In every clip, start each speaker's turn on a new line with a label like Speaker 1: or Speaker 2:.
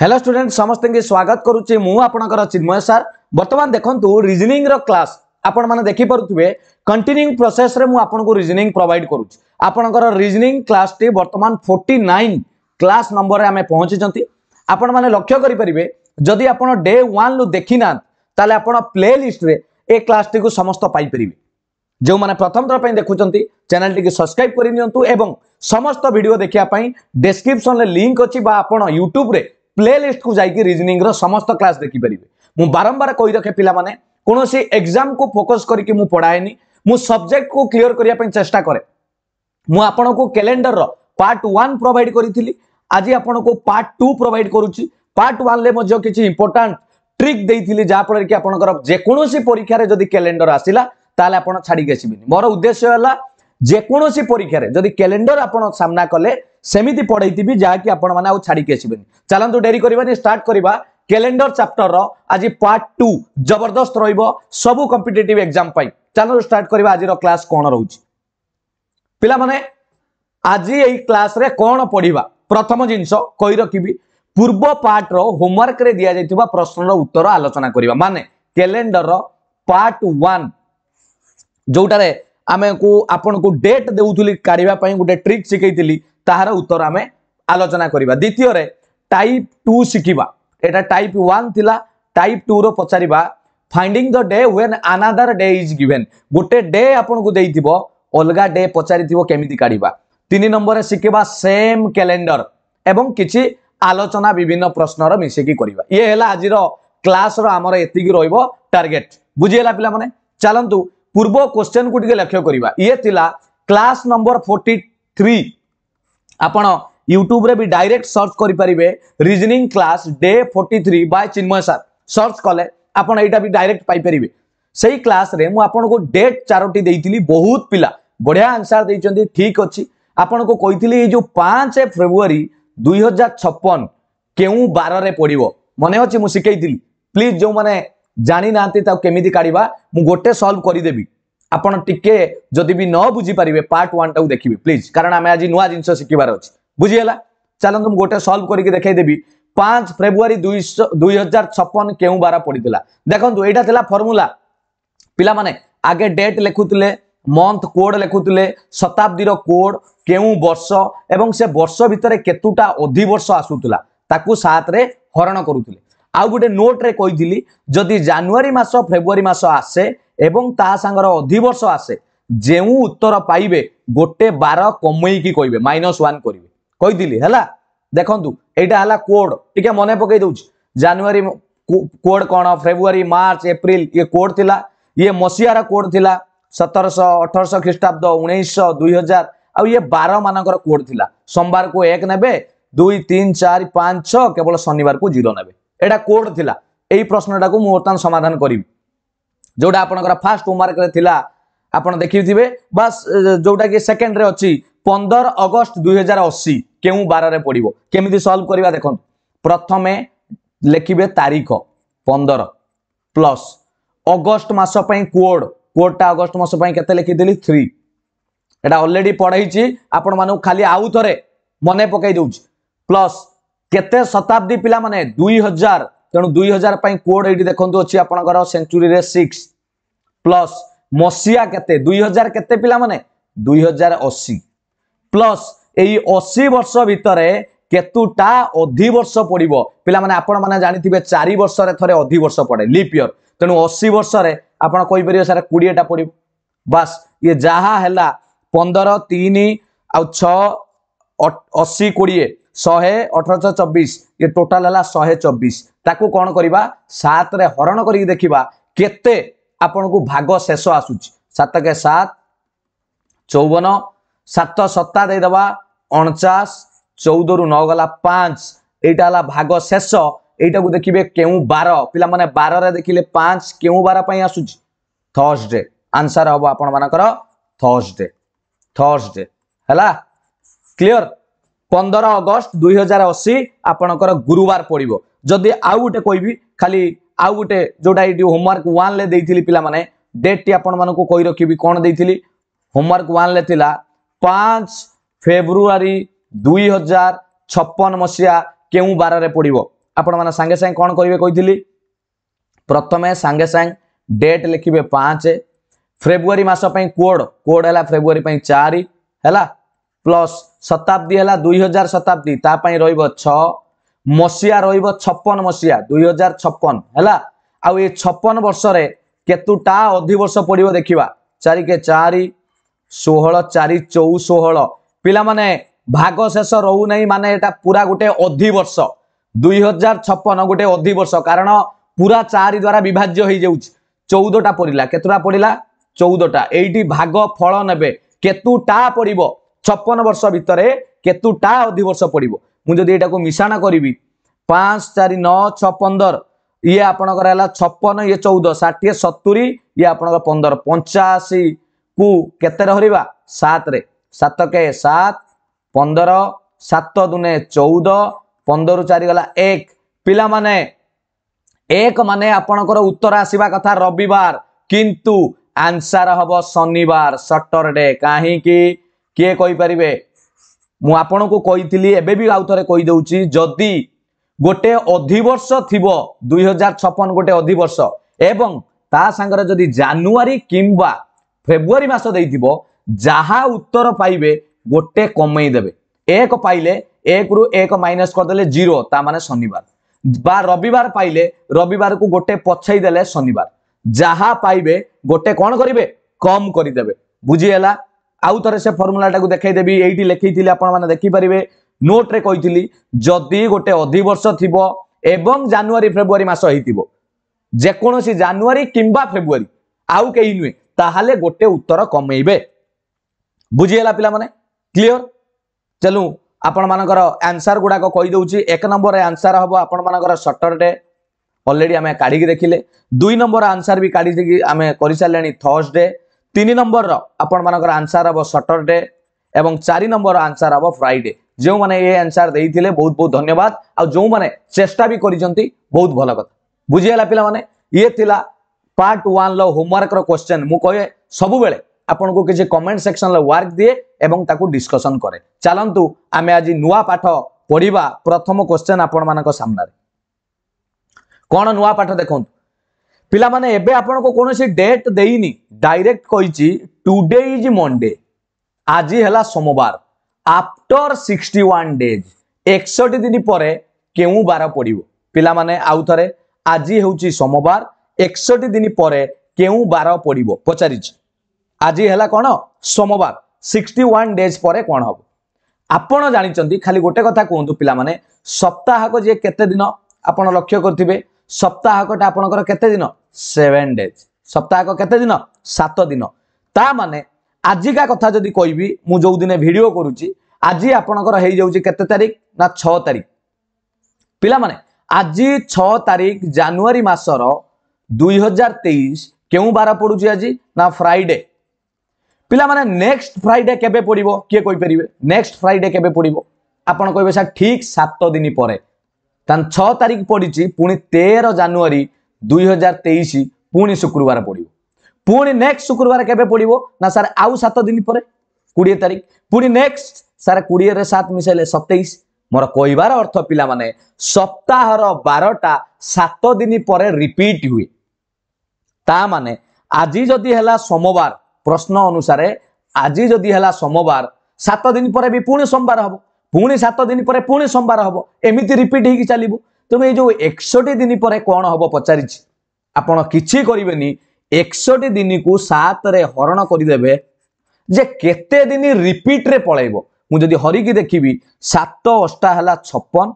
Speaker 1: hello student সমস্ত স্বাগত করুছি মু আপনার চিন্ময় সার বর্তমান দেখুন রিজনিং ক্লাস আপন মানে দেখিপারে কন্টিনিউ প্রোসেসে মু আপনার রিজনিং প্রোভাইড করুছি আপনার রিজনিং ক্লাসটি বর্তমান ফোর্টি নাইন ক্লাস নম্বরে আমি পৌঁছিছি আপন মানে লক্ষ্য করে যদি আপনার ডে ওয়ান রু দেখি না তাহলে আপনার প্লে লিষ্টে এ ক্লাসটি সমস্ত পাইপারে যে প্রথম থর দেখুম চ্যানেলটি সবসক্রাইব করে নিউ এবং সমস্ত ভিডিও দেখা ডেসক্রিপশন লিঙ্ক অছি বা আপনার ইউট্যুব্রে ପ୍ଲେ ଲିଷ୍ଟକୁ ଯାଇକି ରିଜନିଂର ସମସ୍ତ କ୍ଲାସ୍ ଦେଖିପାରିବେ ମୁଁ ବାରମ୍ବାର କହି ରଖେ ପିଲାମାନେ କୌଣସି ଏକ୍ଜାମ୍କୁ ଫୋକସ୍ କରିକି ମୁଁ ପଢ଼ାଏନି ମୁଁ ସବଜେକ୍ଟକୁ କ୍ଲିଅର କରିବା ପାଇଁ ଚେଷ୍ଟା କରେ ମୁଁ ଆପଣଙ୍କୁ କ୍ୟାଲେଣ୍ଡରର ପାର୍ଟ ୱାନ୍ ପ୍ରୋଭାଇଡ଼ କରିଥିଲି ଆଜି ଆପଣଙ୍କୁ ପାର୍ଟ ଟୁ ପ୍ରୋଭାଇଡ଼ କରୁଛି ପାର୍ଟ ୱାନ୍ରେ ମଧ୍ୟ କିଛି ଇମ୍ପୋର୍ଟାଣ୍ଟ ଟ୍ରିକ୍ ଦେଇଥିଲି ଯାହାଫଳରେ କି ଆପଣଙ୍କର ଯେକୌଣସି ପରୀକ୍ଷାରେ ଯଦି କ୍ୟାଲେଣ୍ଡର ଆସିଲା ତାହେଲେ ଆପଣ ଛାଡ଼ିକି ଆସିବେନି ମୋର ଉଦ୍ଦେଶ୍ୟ ହେଲା ଯେକୌଣସି ପରୀକ୍ଷାରେ ଯଦି କ୍ୟାଲେଣ୍ଡର ଆପଣ ସାମ୍ନା କଲେ ସେମିତି ପଢ଼େଇଥିବି ଯାହାକି ଆପଣମାନେ ଆଉ ଛାଡ଼ିକି ଆସିବେନି ଚାଲନ୍ତୁ ଡେରି କରିବାନି ଷ୍ଟାର୍ଟ କରିବା କ୍ୟାଲେଣ୍ଡର ଚାପ୍ଟରର ଆଜି ପାର୍ଟ ଟୁ ଜବରଦସ୍ତ ରହିବ ସବୁ କମ୍ପିଟେଟିଭ୍ ଏକ୍ଜାମ୍ ପାଇଁ ଚାଲନ୍ତୁ ଷ୍ଟାର୍ଟ କରିବା ଆଜିର କ୍ଲାସ୍ କ'ଣ ରହୁଛି ପିଲାମାନେ ଆଜି ଏଇ କ୍ଲାସ୍ରେ କ'ଣ ପଢ଼ିବା ପ୍ରଥମ ଜିନିଷ କହି ରଖିବି ପୂର୍ବ ପାର୍ଟର ହୋମୱାର୍କରେ ଦିଆଯାଇଥିବା ପ୍ରଶ୍ନର ଉତ୍ତର ଆଲୋଚନା କରିବା ମାନେ କ୍ୟାଲେଣ୍ଡରର ପାର୍ଟ ୱାନ୍ ଯେଉଁଟାରେ ଆମକୁ ଆପଣଙ୍କୁ ଡେଟ୍ ଦେଉଥିଲି କାଢ଼ିବା ପାଇଁ ଗୋଟେ ଟ୍ରିକ୍ ଶିଖେଇଥିଲି ତାହାର ଉତ୍ତର ଆମେ ଆଲୋଚନା କରିବା ଦ୍ୱିତୀୟରେ ଟାଇପ୍ ଟୁ ଶିଖିବା ଏଇଟା ଟାଇପ୍ ୱାନ୍ ଥିଲା ଟାଇପ୍ ଟୁର ପଚାରିବା finding the day when another day is given ଗୋଟେ ଡେ ଆପଣଙ୍କୁ ଦେଇଥିବ ଅଲଗା ଡେ ପଚାରିଥିବ କେମିତି କାଢ଼ିବା ତିନି ନମ୍ବରରେ ଶିଖିବା ସେମ୍ କ୍ୟାଲେଣ୍ଡର ଏବଂ କିଛି ଆଲୋଚନା ବିଭିନ୍ନ ପ୍ରଶ୍ନର ମିଶିକି କରିବା ଇଏ ହେଲା ଆଜିର କ୍ଲାସ୍ର ଆମର ଏତିକି ରହିବ ଟାର୍ଗେଟ୍ ବୁଝିହେଲା ପିଲାମାନେ ଚାଲନ୍ତୁ ପୂର୍ବ କୋଶ୍ଚେନ୍କୁ ଟିକେ ଲକ୍ଷ୍ୟ କରିବା ଇଏ ଥିଲା କ୍ଲାସ୍ ନମ୍ବର ଫୋର୍ଟି ଥ୍ରୀ ଆପଣ ୟୁଟ୍ୟୁବରେ ବି ଡାଇରେକ୍ଟ ସର୍ଚ୍ଚ କରିପାରିବେ reasoning class day forty three by Chinmay sir search କଲେ ଆପଣ ଏଇଟା ବି ଡାଇରେକ୍ଟ ପାଇପାରିବେ ସେଇ କ୍ଲାସ୍ରେ ମୁଁ ଆପଣଙ୍କୁ ଡେଟ୍ ଚାରୋଟି ଦେଇଥିଲି ବହୁତ ପିଲା ବଢ଼ିଆ ଆନ୍ସର୍ ଦେଇଛନ୍ତି ଠିକ୍ ଅଛି ଆପଣଙ୍କୁ କହିଥିଲି ଏଇ ଯେଉଁ ପାଞ୍ଚ ଫେବୃଆରୀ ଦୁଇ ହଜାର ଛପନ କେଉଁ ବାରରେ ପଡ଼ିବ ମନେ ଅଛି ମୁଁ ଶିଖେଇଥିଲି ପ୍ଲିଜ୍ ଯେଉଁମାନେ ଜାଣିନାହାନ୍ତି ତାକୁ କେମିତି କାଢ଼ିବା ମୁଁ ଗୋଟେ ସଲ୍ଭ କରିଦେବି ଆପଣ ଟିକେ ଯଦି ବି ନ ବୁଝିପାରିବେ ପାର୍ଟ ୱାନ୍ଟାକୁ ଦେଖିବେ ପ୍ଲିଜ୍ କାରଣ ଆମେ ଆଜି ନୂଆ ଜିନିଷ ଶିଖିବାର ଅଛି ବୁଝିହେଲା ଚାଲନ୍ତୁ ମୁଁ ଗୋଟେ ସଲ୍ଭ କରିକି ଦେଖେଇଦେବି ପାଞ୍ଚ ଫେବୃଆରୀ ଦୁଇଶହ ଦୁଇ ହଜାର ଛପନ କେଉଁ ବାର ପଡ଼ିଥିଲା ଦେଖନ୍ତୁ ଏଇଟା ଥିଲା ଫର୍ମୁଲା ପିଲାମାନେ ଆଗେ ଡେଟ୍ ଲେଖୁଥିଲେ ମନ୍ଥ କୋଡ୍ ଲେଖୁଥିଲେ ଶତାବ୍ଦୀର କୋଡ୍ କେଉଁ ବର୍ଷ ଏବଂ ସେ ବର୍ଷ ଭିତରେ କେତୁଟା ଅଧିବର୍ଷ ଆସୁଥିଲା ତାକୁ ସାତରେ ହରଣ କରୁଥିଲେ ଆଉ ଗୋଟେ ନୋଟ୍ରେ କହିଥିଲି ଯଦି ଜାନୁଆରୀ ମାସ ଫେବୃଆରୀ ମାସ ଆସେ ଏବଂ ତାହା ସାଙ୍ଗର ଅଧିବର୍ଷ ଆସେ ଯେଉଁ ଉତ୍ତର ପାଇବେ ଗୋଟେ ବାର କମେଇକି କହିବେ ମାଇନସ୍ ୱାନ୍ କରିବେ କହିଥିଲି ହେଲା ଦେଖନ୍ତୁ ଏଇଟା ହେଲା କୋଡ୍ ଟିକେ ମନେ ପକେଇ ଦଉଛି ଜାନୁଆରୀ କୋଡ୍ କ'ଣ ଫେବୃଆରୀ ମାର୍ଚ୍ଚ ଏପ୍ରିଲ ଇଏ କୋଡ୍ ଥିଲା ଇଏ ମସିହାର କୋଡ୍ ଥିଲା ସତରଶହ ଅଠରଶହ ଖ୍ରୀଷ୍ଟାବ୍ଦ ଉଣେଇଶହ ଦୁଇ ହଜାର ଆଉ ଇଏ ବାର ମାନଙ୍କର କୋଡ୍ ଥିଲା ସୋମବାରକୁ ଏକ ନେବେ ଦୁଇ ତିନି ଚାରି ପାଞ୍ଚ ଛଅ କେବଳ ଶନିବାରକୁ ଜିରୋ ନେବେ এটা କୋଡ଼ ଥିଲା ଏହି ପ୍ରଶ୍ନଟାକୁ ମୁଁ ବର୍ତ୍ତମାନ ସମାଧାନ କରିବି ଯେଉଁଟା ଆପଣଙ୍କର ଫାଷ୍ଟ ହୋମୱାର୍କରେ ଥିଲା ଆପଣ ଦେଖିଥିବେ ବା ଯେଉଁଟାକି ସେକେଣ୍ଡରେ ଅଛି ପନ୍ଦର ଅଗଷ୍ଟ ଦୁଇହଜାର ଅଶୀ କେଉଁ ବାରରେ ପଡ଼ିବ କେମିତି ସଲ୍ଭ କରିବା ଦେଖନ୍ତୁ ପ୍ରଥମେ ଲେଖିବେ ତାରିଖ ପନ୍ଦର ପ୍ଲସ୍ ଅଗଷ୍ଟ ମାସ ପାଇଁ କୋଡ଼ କୋଡ଼ଟା ଅଗଷ୍ଟ ମାସ ପାଇଁ କେତେ ଲେଖିଥିଲି ଥ୍ରୀ ଏଇଟା ଅଲରେଡ଼ି ପଢ଼େଇଛି ଆପଣମାନଙ୍କୁ ଖାଲି ଆଉ ଥରେ ମନେ ପକାଇ ଦେଉଛି ପ୍ଲସ୍ কেতে শতাব্দী পিলামানে দুই হଜାର ତେଣୁ ଦୁଇ ହଜାର ପାଇଁ କୋଡ୍ ଏଇଠି ଦେଖନ୍ତୁ ଅଛି ଆପଣଙ୍କର ସେଞ୍ଚୁରୀରେ ସିକ୍ସ ପ୍ଲସ୍ ମସିହା କେତେ ଦୁଇ ହଜାର କେତେ ପିଲାମାନେ ଦୁଇ ହଜାର ଅଶୀ ପ୍ଲସ୍ ଏଇ ଅଶୀ ବର୍ଷ ଭିତରେ କେତୁଟା ଅଧିବର୍ଷ ପଡ଼ିବ ପିଲାମାନେ ଆପଣମାନେ ଜାଣିଥିବେ ଚାରି ବର୍ଷରେ ଥରେ ଅଧିବର୍ଷ ପଡ଼େ ଲିପ୍ ଇୟର୍ ତେଣୁ ଅଶୀ ବର୍ଷରେ ଆପଣ କହିପାରିବେ ସାର୍ କୋଡ଼ିଏଟା ପଡ଼ିବ ବାସ୍ ଇଏ ଯାହା ହେଲା ପନ୍ଦର ତିନି ଆଉ ଛଅ ଅଶୀ କୋଡ଼ିଏ ଶହେ ଅଠରଶହ ଚବିଶ ଇଏ ଟୋଟାଲ ହେଲା ଶହେ ଚବିଶ ତାକୁ କ'ଣ କରିବା ସାତରେ ହରଣ କରିକି ଦେଖିବା କେତେ ଆପଣଙ୍କୁ ଭାଗ ଶେଷ ଆସୁଛି ସାତକେ ସାତ ଚଉବନ ସାତ ସତ୍ତା ଦେଇଦେବା ଅଣଚାଶ ଚଉଦରୁ ନଅ ଗଲା ପାଞ୍ଚ ଏଇଟା ହେଲା ଭାଗ ଶେଷ ଏଇଟାକୁ ଦେଖିବେ କେଉଁ ବାର ପିଲାମାନେ ବାରରେ ଦେଖିଲେ ପାଞ୍ଚ କେଉଁ ବାର ପାଇଁ ଆସୁଛି ଥର୍ସଡେ ଆନ୍ସର ହବ ଆପଣମାନଙ୍କର ଥର୍ସଡେ ଥର୍ସଡେ ହେଲା କ୍ଲିଅର ପନ୍ଦର ଅଗଷ୍ଟ ଦୁଇ ହଜାର ଅଶୀ ଆପଣଙ୍କର ଗୁରୁବାର ପଡ଼ିବ ଯଦି ଆଉ ଗୋଟେ କହିବି ଖାଲି ଆଉ ଗୋଟେ ଯୋଉଟା ଏଇଠି ହୋମୱାର୍କ ୱାନ୍ରେ ଦେଇଥିଲି ପିଲାମାନେ ଡେଟ୍ଟି ଆପଣମାନଙ୍କୁ କହି ରଖିବି କ'ଣ ଦେଇଥିଲି ହୋମୱାର୍କ ୱାନ୍ରେ ଥିଲା ପାଞ୍ଚ ଫେବୃଆରୀ ଦୁଇ ହଜାର ଛପନ ମସିହା କେଉଁ ବାରରେ ପଡ଼ିବ ଆପଣମାନେ ସାଙ୍ଗେ ସାଙ୍ଗେ କ'ଣ କରିବେ କହିଥିଲି ପ୍ରଥମେ ସାଙ୍ଗେ ସାଙ୍ଗେ ଡେଟ୍ ଲେଖିବେ ପାଞ୍ଚ ଫେବୃଆରୀ ମାସ ପାଇଁ କୋଡ଼ କୋଡ଼ ହେଲା ଫେବୃଆରୀ ପାଇଁ ଚାରି ହେଲା ପ୍ଲସ୍ ଶତାବ୍ଦୀ ହେଲା ଦୁଇ ହଜାର ଶତାବ୍ଦୀ ତା ପାଇଁ ରହିବ ଛଅ ମସିହା ରହିବ ଛପନ ମସିହା ଦୁଇ ହଜାର ଛପନ ହେଲା ଆଉ ଏ ଛପନ ବର୍ଷରେ କେତୁଟା ଅଧିବର୍ଷ ପଡ଼ିବ ଦେଖିବା ଚାରିକେ ଚାରି ଷୋହଳ ଚାରି ଚଉ ଷୋହଳ ପିଲାମାନେ ଭାଗ ଶେଷ ରହୁନାହିଁ ମାନେ ଏଇଟା ପୁରା ଗୋଟେ ଅଧିବର୍ଷ ଦୁଇ ହଜାର ଛପନ ଗୋଟେ ଅଧିବର୍ଷ କାରଣ ପୁରା ଚାରି ଦ୍ୱାରା ବିଭାଜ୍ୟ ହେଇଯାଉଛି ଚଉଦଟା ପଡ଼ିଲା କେତୁଟା ପଡ଼ିଲା ଚଉଦଟା ଏଇଠି ଭାଗ ଫଳ ନେବେ କେତୁଟା ପଡ଼ିବ ଛପନ ବର୍ଷ ଭିତରେ କେତୁଟା ଅଧିବର୍ଷ ପଡିବ ମୁଁ ଯଦି ଏଇଟାକୁ ମିଶାଣ କରିବି ପାଞ୍ଚ ଚାରି ନଅ ଛଅ ପନ୍ଦର ଇଏ ଆପଣଙ୍କର ହେଲା ଛପନ ଇଏ ଚଉଦ ଷାଠିଏ ସତୁରି ଇଏ ଆପଣଙ୍କର ପନ୍ଦର ପଞ୍ଚାଅଶୀ କୁ କେତେ ରହିବା ସାତରେ ସାତ କେ ସାତ ପନ୍ଦର ସାତ ଦୁନେ ଚଉଦ ପନ୍ଦରରୁ ଚାରି ଗଲା ଏକ ପିଲାମାନେ ଏକ ମାନେ ଆପଣଙ୍କର ଉତ୍ତର ଆସିବା କଥା ରବିବାର କିନ୍ତୁ ଆନ୍ସର ହବ ଶନିବାର ସଟରଡେ କାହିଁକି କିଏ କହିପାରିବେ ମୁଁ ଆପଣଙ୍କୁ କହିଥିଲି ଏବେ ବି ଆଉ ଥରେ କହିଦେଉଛି ଯଦି ଗୋଟେ ଅଧିବର୍ଷ ଥିବ ଦୁଇ ହଜାର ଛପନ ଗୋଟେ ଅଧିବର୍ଷ ଏବଂ ତା ସାଙ୍ଗରେ ଯଦି ଜାନୁଆରୀ କିମ୍ବା ଫେବୃଆରୀ ମାସ ଦେଇଥିବ ଯାହା ଉତ୍ତର ପାଇବେ ଗୋଟେ କମେଇ ଦେବେ ଏକ ପାଇଲେ ଏକରୁ ଏକ ମାଇନସ୍ କରିଦେଲେ ଜିରୋ ତା ମାନେ ଶନିବାର ବା ରବିବାର ପାଇଲେ ରବିବାରକୁ ଗୋଟେ ପଛେଇ ଦେଲେ ଶନିବାର ଯାହା ପାଇବେ ଗୋଟେ କ'ଣ କରିବେ କମ୍ କରିଦେବେ ବୁଝିହେଲା আউ থরে সে ফর্মুলাটা দেখাইদেবি এইটি লেখাইলি আপনার দেখিপারে নোট্রে কইলি যদি গোটে অধিবর্ষ থিব এবং জানুয়ারি ফেব্রুয়ারি মাস হয়েছিল যেকোনসি জানুয়ারি কিংবা ফেব্রুয়ারি আউ কেই নুহে তাহলে গোটে উত্তর কমাইবে বুঝিগলা পিলামানে ক্লিয়র চলু ଆପଣମାନଙ୍କର ଆନ୍ସର ଗୁଡ଼ାକ କହିଦେଉଛି ଏକ ନମ୍ବର ଆନ୍ସର ହେବ ଆପଣମାନଙ୍କର ସଟରଡେ ଅଲରେଡ଼ି ଆମେ କାଢ଼ିକି ଦେଖିଲେ ଦୁଇ ନମ୍ବର ଆନ୍ସର ବି କାଢ଼ିକି ଆମେ କରିସାରିଲେଣି ଥର୍ସଡେ তিন নম্বরর আপনার আনসার হব সটরডে এবং চারি নম্বর আনসার হব ফ্রাইডে যে আনসার দিয়ে বহুত বহুত ধন্যবাদ আউমানে চেষ্টা বি করছেন বহুত ভাল কথা বুঝিগাল পিলা মানে ইয়ে লা পার্ট ওয়ানর হোমওয়ার্কর কোশ্চেন মু কে সবুলে আপনার কিছু কমেন্ট সেকশনর ওয়ার্ক দিয়ে এবং তাকে ডিসকসন করে চালু আমি আজ নূয়া পাঠ পড়া প্রথম কোশ্চেন আপনার সামনে কোণ নূয়া পাঠ দেখুন ପିଲାମାନେ ଏବେ ଆପଣଙ୍କୁ କୌଣସି ଡେଟ୍ ଦେଇନି ଡାଇରେକ୍ଟ କହିଛି ଟୁଡେ ଇଜ୍ ମଣ୍ଡେ ଆଜି ହେଲା ସୋମବାର ଆଫ୍ଟର ସିକ୍ସଟି ୱାନ୍ ଡେଜ୍ ଏକଷଠି ଦିନ ପରେ କେଉଁ ବାର ପଡ଼ିବ ପିଲାମାନେ ଆଉ ଥରେ ଆଜି ହେଉଛି ସୋମବାର ଏକଷଠି ଦିନ ପରେ କେଉଁ ବାର ପଡ଼ିବ ପଚାରିଛି ଆଜି ହେଲା କ'ଣ ସୋମବାର ସିକ୍ସଟି ୱାନ୍ ଡେଜ୍ ପରେ କ'ଣ ହେବ ଆପଣ ଜାଣିଛନ୍ତି ଖାଲି ଗୋଟେ କଥା କୁହନ୍ତୁ ପିଲାମାନେ ସପ୍ତାହକ ଯିଏ କେତେ ଦିନ ଆପଣ ଲକ୍ଷ୍ୟ କରିଥିବେ ସପ୍ତାହକଟା ଆପଣଙ୍କର କେତେ ଦିନ সেভেন ডেজ সপ্তাহক কেতে দিন সাত দিন তা মানে আজিকা কথা যদি কইবি মু যে দিনে ভিডিও করুছি আজি আপনার হয়ে যাচ্ছে কেতে তারিখ না ছ তারিখ পিলামানে আজি ছ তারিখ জানুয়ারি মাসর দুই হাজার তেইশ কেউ বার পড়ুছি আজি না ফ্রাইডে পিলামানে নেক্সট ফ্রাইডে কেবে পড়ব কি কইপারে নেক্সট ফ্রাইডে কেবে পড়ব আপনার কইবে স্যার ঠিক সাত দিন পরে তাহলে ছ তারিখ পড়িছি পুঁ তের জানুয়ারি ଦୁଇ ହଜାର ତେଇଶ ପୁଣି ଶୁକ୍ରବାର ପଡ଼ିବ ପୁଣି ନେକ୍ସଟ ଶୁକ୍ରବାର କେବେ ପଡ଼ିବ ନା ସାର୍ ଆଉ ସାତ ଦିନ ପରେ କୋଡ଼ିଏ ତାରିଖ ପୁଣି ନେକ୍ସଟ ସାର୍ କୋଡ଼ିଏରେ ସାତ ମିଶାଇଲେ ସତେଇଶ ମୋର କହିବାର ଅର୍ଥ ପିଲାମାନେ ସପ୍ତାହର ବାରଟା ସାତ ଦିନ ପରେ ରିପିଟ୍ ହୁଏ ତା ମାନେ ଆଜି ଯଦି ହେଲା ସୋମବାର ପ୍ରଶ୍ନ ଅନୁସାରେ ଆଜି ଯଦି ହେଲା ସୋମବାର ସାତ ଦିନ ପରେ ବି ପୁଣି ସୋମବାର ହେବ ପୁଣି ସାତ ଦିନ ପରେ ପୁଣି ସୋମବାର ହେବ ଏମିତି ରିପିଟ୍ ହେଇକି ଚାଲିବ ତେଣୁ ଏଇ ଯେଉଁ ଏକଷଠି ଦିନ ପରେ କ'ଣ ହେବ ପଚାରିଛି ଆପଣ କିଛି କରିବେନି ଏକଷଠି ଦିନକୁ ସାତରେ ହରଣ କରିଦେବେ ଯେ କେତେ ଦିନ ରିପିଟ୍ରେ ପଳେଇବ ମୁଁ ଯଦି ହରିକି ଦେଖିବି ସାତ ଅଷ୍ଟା ହେଲା ଛପନ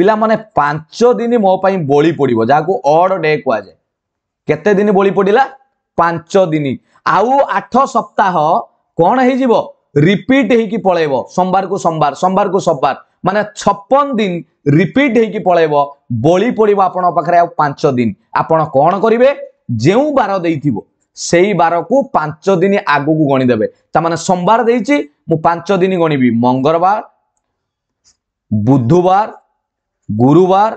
Speaker 1: ପିଲାମାନେ ପାଞ୍ଚ ଦିନ ମୋ ପାଇଁ ବଳି ପଡ଼ିବ ଯାହାକୁ ଅଡ଼ ଡେ କୁହାଯାଏ କେତେ ଦିନ ବଳି ପଡ଼ିଲା ପାଞ୍ଚ ଦିନ ଆଉ ଆଠ ସପ୍ତାହ କ'ଣ ହେଇଯିବ ରିପିଟ୍ ହେଇକି ପଳେଇବ ସୋମବାରକୁ ସୋମବାର ସୋମବାରକୁ ସୋମବାର ମାନେ ଛପନ ଦିନ ରିପିଟ୍ ହେଇକି ପଳେଇବ ବଳି ପଡ଼ିବ ଆପଣଙ୍କ ପାଖରେ ଆଉ ପାଞ୍ଚ ଦିନ ଆପଣ କ'ଣ କରିବେ ଯେଉଁ ବାର ଦେଇଥିବ ସେଇ ବାରକୁ ପାଞ୍ଚ ଦିନ ଆଗକୁ ଗଣିଦେବେ ତାମାନେ ସୋମବାର ଦେଇଛି ମୁଁ ପାଞ୍ଚ ଦିନ ଗଣିବି ମଙ୍ଗଳବାର ବୁଧବାର ଗୁରୁବାର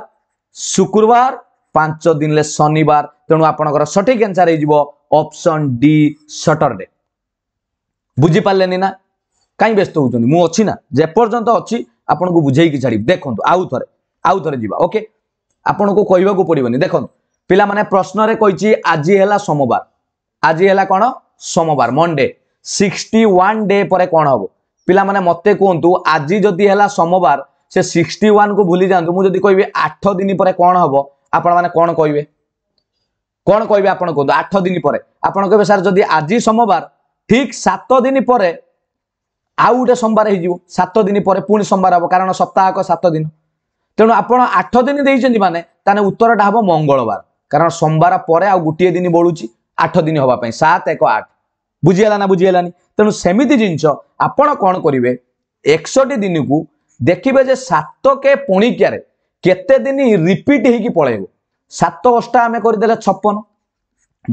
Speaker 1: শুক্রবার পাঁচ দিনলে শনিবার তেমন আপনার সঠিক আনসার হয়ে যাব অপশন ডি সটরডে বুঝিপারে না কাই ব্যস্ত হচ্ছেন মু অছি না যেপর্যন্ত অছি ଆପଣଙ୍କୁ ବୁଝେଇକି ଛାଡ଼ିବି ଦେଖନ୍ତୁ ଆଉ ଥରେ ଆଉ ଥରେ ଯିବା ଓକେ ଆପଣଙ୍କୁ କହିବାକୁ ପଡ଼ିବନି ଦେଖନ୍ତୁ ପିଲାମାନେ ପ୍ରଶ୍ନରେ କହିଛି ଆଜି ହେଲା ସୋମବାର ଆଜି ହେଲା କ'ଣ ସୋମବାର ମଣ୍ଡେ ସିକ୍ସଟି ୱାନ୍ ଡେ ପରେ କ'ଣ ହେବ ପିଲାମାନେ ମୋତେ କୁହନ୍ତୁ ଆଜି ଯଦି ହେଲା ସୋମବାର ସେ ସିକ୍ସଟି ୱାନ୍କୁ ଭୁଲି ଯାଆନ୍ତୁ ମୁଁ ଯଦି କହିବି ଆଠ ଦିନ ପରେ କ'ଣ ହେବ ଆପଣମାନେ କ'ଣ କହିବେ କ'ଣ କହିବେ ଆପଣ କୁହନ୍ତୁ ଆଠ ଦିନ ପରେ ଆପଣ କହିବେ ସାର୍ ଯଦି ଆଜି ସୋମବାର ଠିକ୍ ସାତ ଦିନ ପରେ ଆଉ ଗୋଟେ ସୋମବାର ହେଇଯିବ ସାତ ଦିନ ପରେ ପୁଣି ସୋମବାର ହବ କାରଣ ସପ୍ତାହକ ସାତ ଦିନ ତେଣୁ ଆପଣ ଆଠ ଦିନ ଦେଇଛନ୍ତି ମାନେ ତାହେଲେ ଉତ୍ତରଟା ହବ ମଙ୍ଗଳବାର କାରଣ ସୋମବାର ପରେ ଆଉ ଗୋଟିଏ ଦିନ ବଳୁଛି ଆଠ ଦିନ ହେବା ପାଇଁ ସାତ ଏକ ଆଠ ବୁଝିହେଲା ନା ବୁଝିହେଲାନି ତେଣୁ ସେମିତି ଜିନିଷ ଆପଣ କ'ଣ କରିବେ ଏକଷଠି ଦିନକୁ ଦେଖିବେ ଯେ ସାତ କେ ପଣିକିଆରେ କେତେ ଦିନ ରିପିଟ୍ ହେଇକି ପଳେଇବ ସାତ ଅଷ୍ଟା ଆମେ କରିଦେଲେ ଛପନ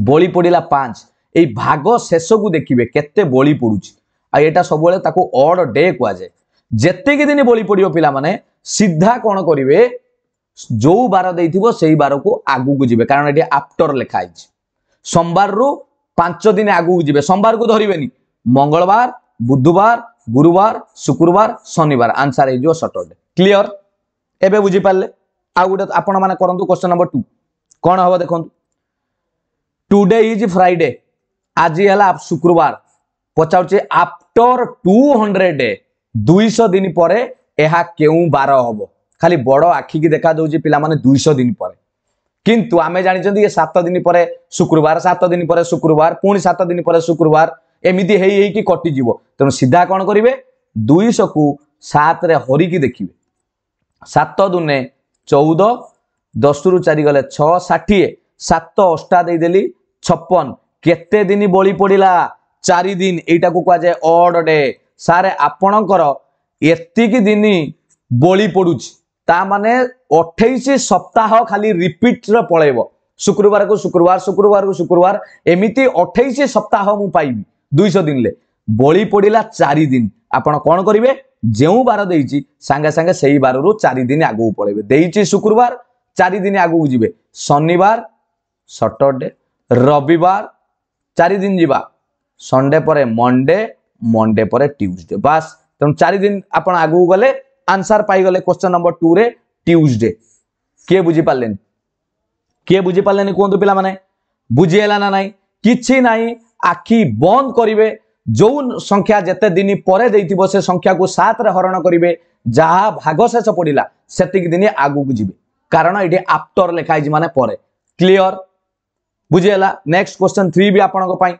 Speaker 1: ବଳି ପଡ଼ିଲା ପାଞ୍ଚ ଏଇ ଭାଗ ଶେଷକୁ ଦେଖିବେ କେତେ ବଳି ପଡ଼ୁଛି ଆଉ ଏଇଟା ସବୁବେଳେ ତାକୁ ଅଡ୍ ଡେ କୁହାଯାଏ ଯେତିକି ଦିନ ବଳି ପଡ଼ିବ ପିଲାମାନେ ସିଧା କ'ଣ କରିବେ ଯୋଉ ବାର ଦେଇଥିବ ସେଇ ବାରକୁ ଆଗକୁ ଯିବେ କାରଣ ଏଠି ଆଫ୍ଟର ଲେଖା ହେଇଛି ସୋମବାରରୁ ପାଞ୍ଚ ଦିନ ଆଗକୁ ଯିବେ ସୋମବାରକୁ ଧରିବେନି ମଙ୍ଗଳବାର ବୁଧବାର ଗୁରୁବାର শুক্রবার শনিবার আনসার হয়ে যাব সটরডে ক্লিয়ার এবে বুঝি পারলে আউ গোটে আপন মানে করন্তু কোশ্চেন নম্বর 2 কোন হবো দেখন্তু টুডে ইজ ফ্রাইডে আজি হেলা শুক্রবার পচাউছে আফটর টু হন্ড্রেড দুইশহ দিন পরে ଏହା କେଉଁ ବାର ହବ ଖାଲି ବଡ଼ ଆଖିକି ଦେଖାଦେଉଛି ପିଲାମାନେ ଦୁଇଶହ ଦିନ ପରେ କିନ୍ତୁ ଆମେ ଜାଣିଛନ୍ତି ଏ ସାତ ଦିନ ପରେ ଶୁକ୍ରବାର ସାତ ଦିନ ପରେ ଶୁକ୍ରବାର ପୁଣି ସାତ ଦିନ ପରେ ଶୁକ୍ରବାର ଏମିତି ହେଇ ହେଇକି କଟିଯିବ ତେଣୁ ସିଧା କ'ଣ କରିବେ ଦୁଇଶହକୁ ସାତରେ ହରିକି ଦେଖିବେ ସାତ ଦୁନେ ଚଉଦ ଦଶରୁ ଚାରି ଗଲେ ଛଅ ଷାଠିଏ ସାତ ଅଷ୍ଟା ଦେଇଦେଲି ଛପନ କେତେ ଦିନ ବଳି ପଡ଼ିଲା ଚାରି ଦିନ ଏଇଟାକୁ କୁହାଯାଏ ଅଡ୍ ଡେ ସାର୍ ଆପଣଙ୍କର ଏତିକି ଦିନ ବଳି ପଡୁଛି ତା ମାନେ ଅଠେଇଶ ସପ୍ତାହ ଖାଲି ରିପିଟ୍ରେ ପଳେଇବ ଶୁକ୍ରବାରକୁ ଶୁକ୍ରବାର ଶୁକ୍ରବାରକୁ ଶୁକ୍ରବାର ଏମିତି ଅଠେଇଶ ସପ୍ତାହ ମୁଁ ପାଇବି ଦୁଇଶହ ଦିନରେ ବଳି ପଡିଲା ଚାରି ଦିନ ଆପଣ କ'ଣ କରିବେ ଯେଉଁ ବାର ଦେଇଛି ସାଙ୍ଗେ ସାଙ୍ଗେ ସେଇ ବାରରୁ ଚାରି ଦିନ ଆଗକୁ ପଳେଇବେ ଦେଇଛି ଶୁକ୍ରବାର ଚାରି ଦିନ ଆଗକୁ ଯିବେ ଶନିବାର ସଟରଡେ ରବିବାର ଚାରି ଦିନ ଯିବା ସଣ୍ଡେ ପରେ ମଣ୍ଡେ ମଣ୍ଡେ ପରେ ଟ୍ୟୁଜଡେ ବାସ୍ ତେଣୁ ଚାରିଦିନ ଆପଣ ଆଗକୁ ଗଲେ ଆନ୍ସର ପାଇଗଲେ କ୍ୱେଶ୍ଚନ୍ ନମ୍ବର ଟୁରେ ଟ୍ୟୁଜଡେ କିଏ ବୁଝିପାରିଲେନି କିଏ ବୁଝିପାରିଲେନି କୁହନ୍ତୁ ପିଲାମାନେ ବୁଝିହେଲା ନା ନାହିଁ କିଛି ନାହିଁ ଆଖି ବନ୍ଦ କରିବେ ଯେଉଁ ସଂଖ୍ୟା ଯେତେ ଦିନ ପରେ ଦେଇଥିବ ସେ ସଂଖ୍ୟାକୁ ସାତରେ ହରଣ କରିବେ ଯାହା ଭାଗ ଶେଷ ପଡ଼ିଲା ସେତିକି ଦିନ ଆଗକୁ ଯିବେ କାରଣ ଏଠି ଆଫ୍ଟର ଲେଖା ହେଇଛି ମାନେ ପରେ କ୍ଲିଅର ବୁଝିହେଲା ନେକ୍ସଟ କ୍ୱେଶ୍ଚନ୍ ଥ୍ରୀ ବି ଆପଣଙ୍କ ପାଇଁ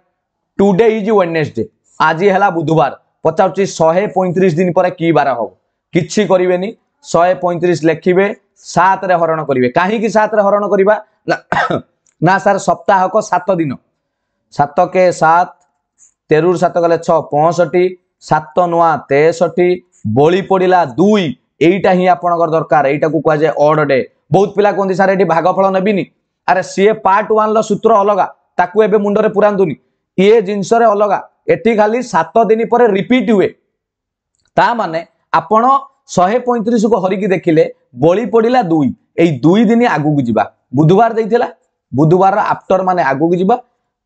Speaker 1: টুডে ইজ ୱେନେସଡେ ଆଜି ହେଲା ବୁଧବାର ପଚାରୁଛି ଶହେ ପଇଁତିରିଶ ଦିନ ପରେ କି ବାର ହବ କିଛି କରିବେନି ଶହେ ପଇଁତିରିଶ ଲେଖିବେ ସାତରେ ହରଣ କରିବେ କାହିଁକି ସାତରେ ହରଣ କରିବା ନା ସାର୍ ସପ୍ତାହକ ସାତ ଦିନ ସାତ କେ ସାତ ତେରୁରୁ ସାତ ଗଲେ ଛଅ ପଞ୍ଚଷଠି ସାତ ନୂଆ ତେଷଠି ବଳି ପଡ଼ିଲା ଦୁଇ এইটা ହିଁ ଆପଣଙ୍କର ଦରକାର ଏଇଟାକୁ କୁହାଯାଏ ଅଡ୍ ଡେ ବହୁତ ପିଲା କୁହନ୍ତି ସାର୍ ଏଠି ଭାଗଫଳ ନେବିନି ଆରେ ସିଏ ପାର୍ଟ ୱାନ୍ର ସୂତ୍ର ଅଲଗା ତାକୁ ଏବେ ମୁଣ୍ଡରେ ପୁରାନ୍ତୁନି ଇଏ ଜିନିଷରେ ଅଲଗା ଏଠି ଖାଲି ସାତ ଦିନ ପରେ ରିପିଟ୍ ହୁଏ ତା ମାନେ ଆପଣ ଶହେ ପଇଁତିରିଶକୁ ହରିକି ଦେଖିଲେ ବଳି ପଡ଼ିଲା ଦୁଇ ଏଇ ଦୁଇ ଦିନ ଆଗକୁ ଯିବା ବୁଧବାର ଦେଇଥିଲା ବୁଧବାରର ଆଫ୍ଟର ମାନେ ଆଗକୁ ଯିବା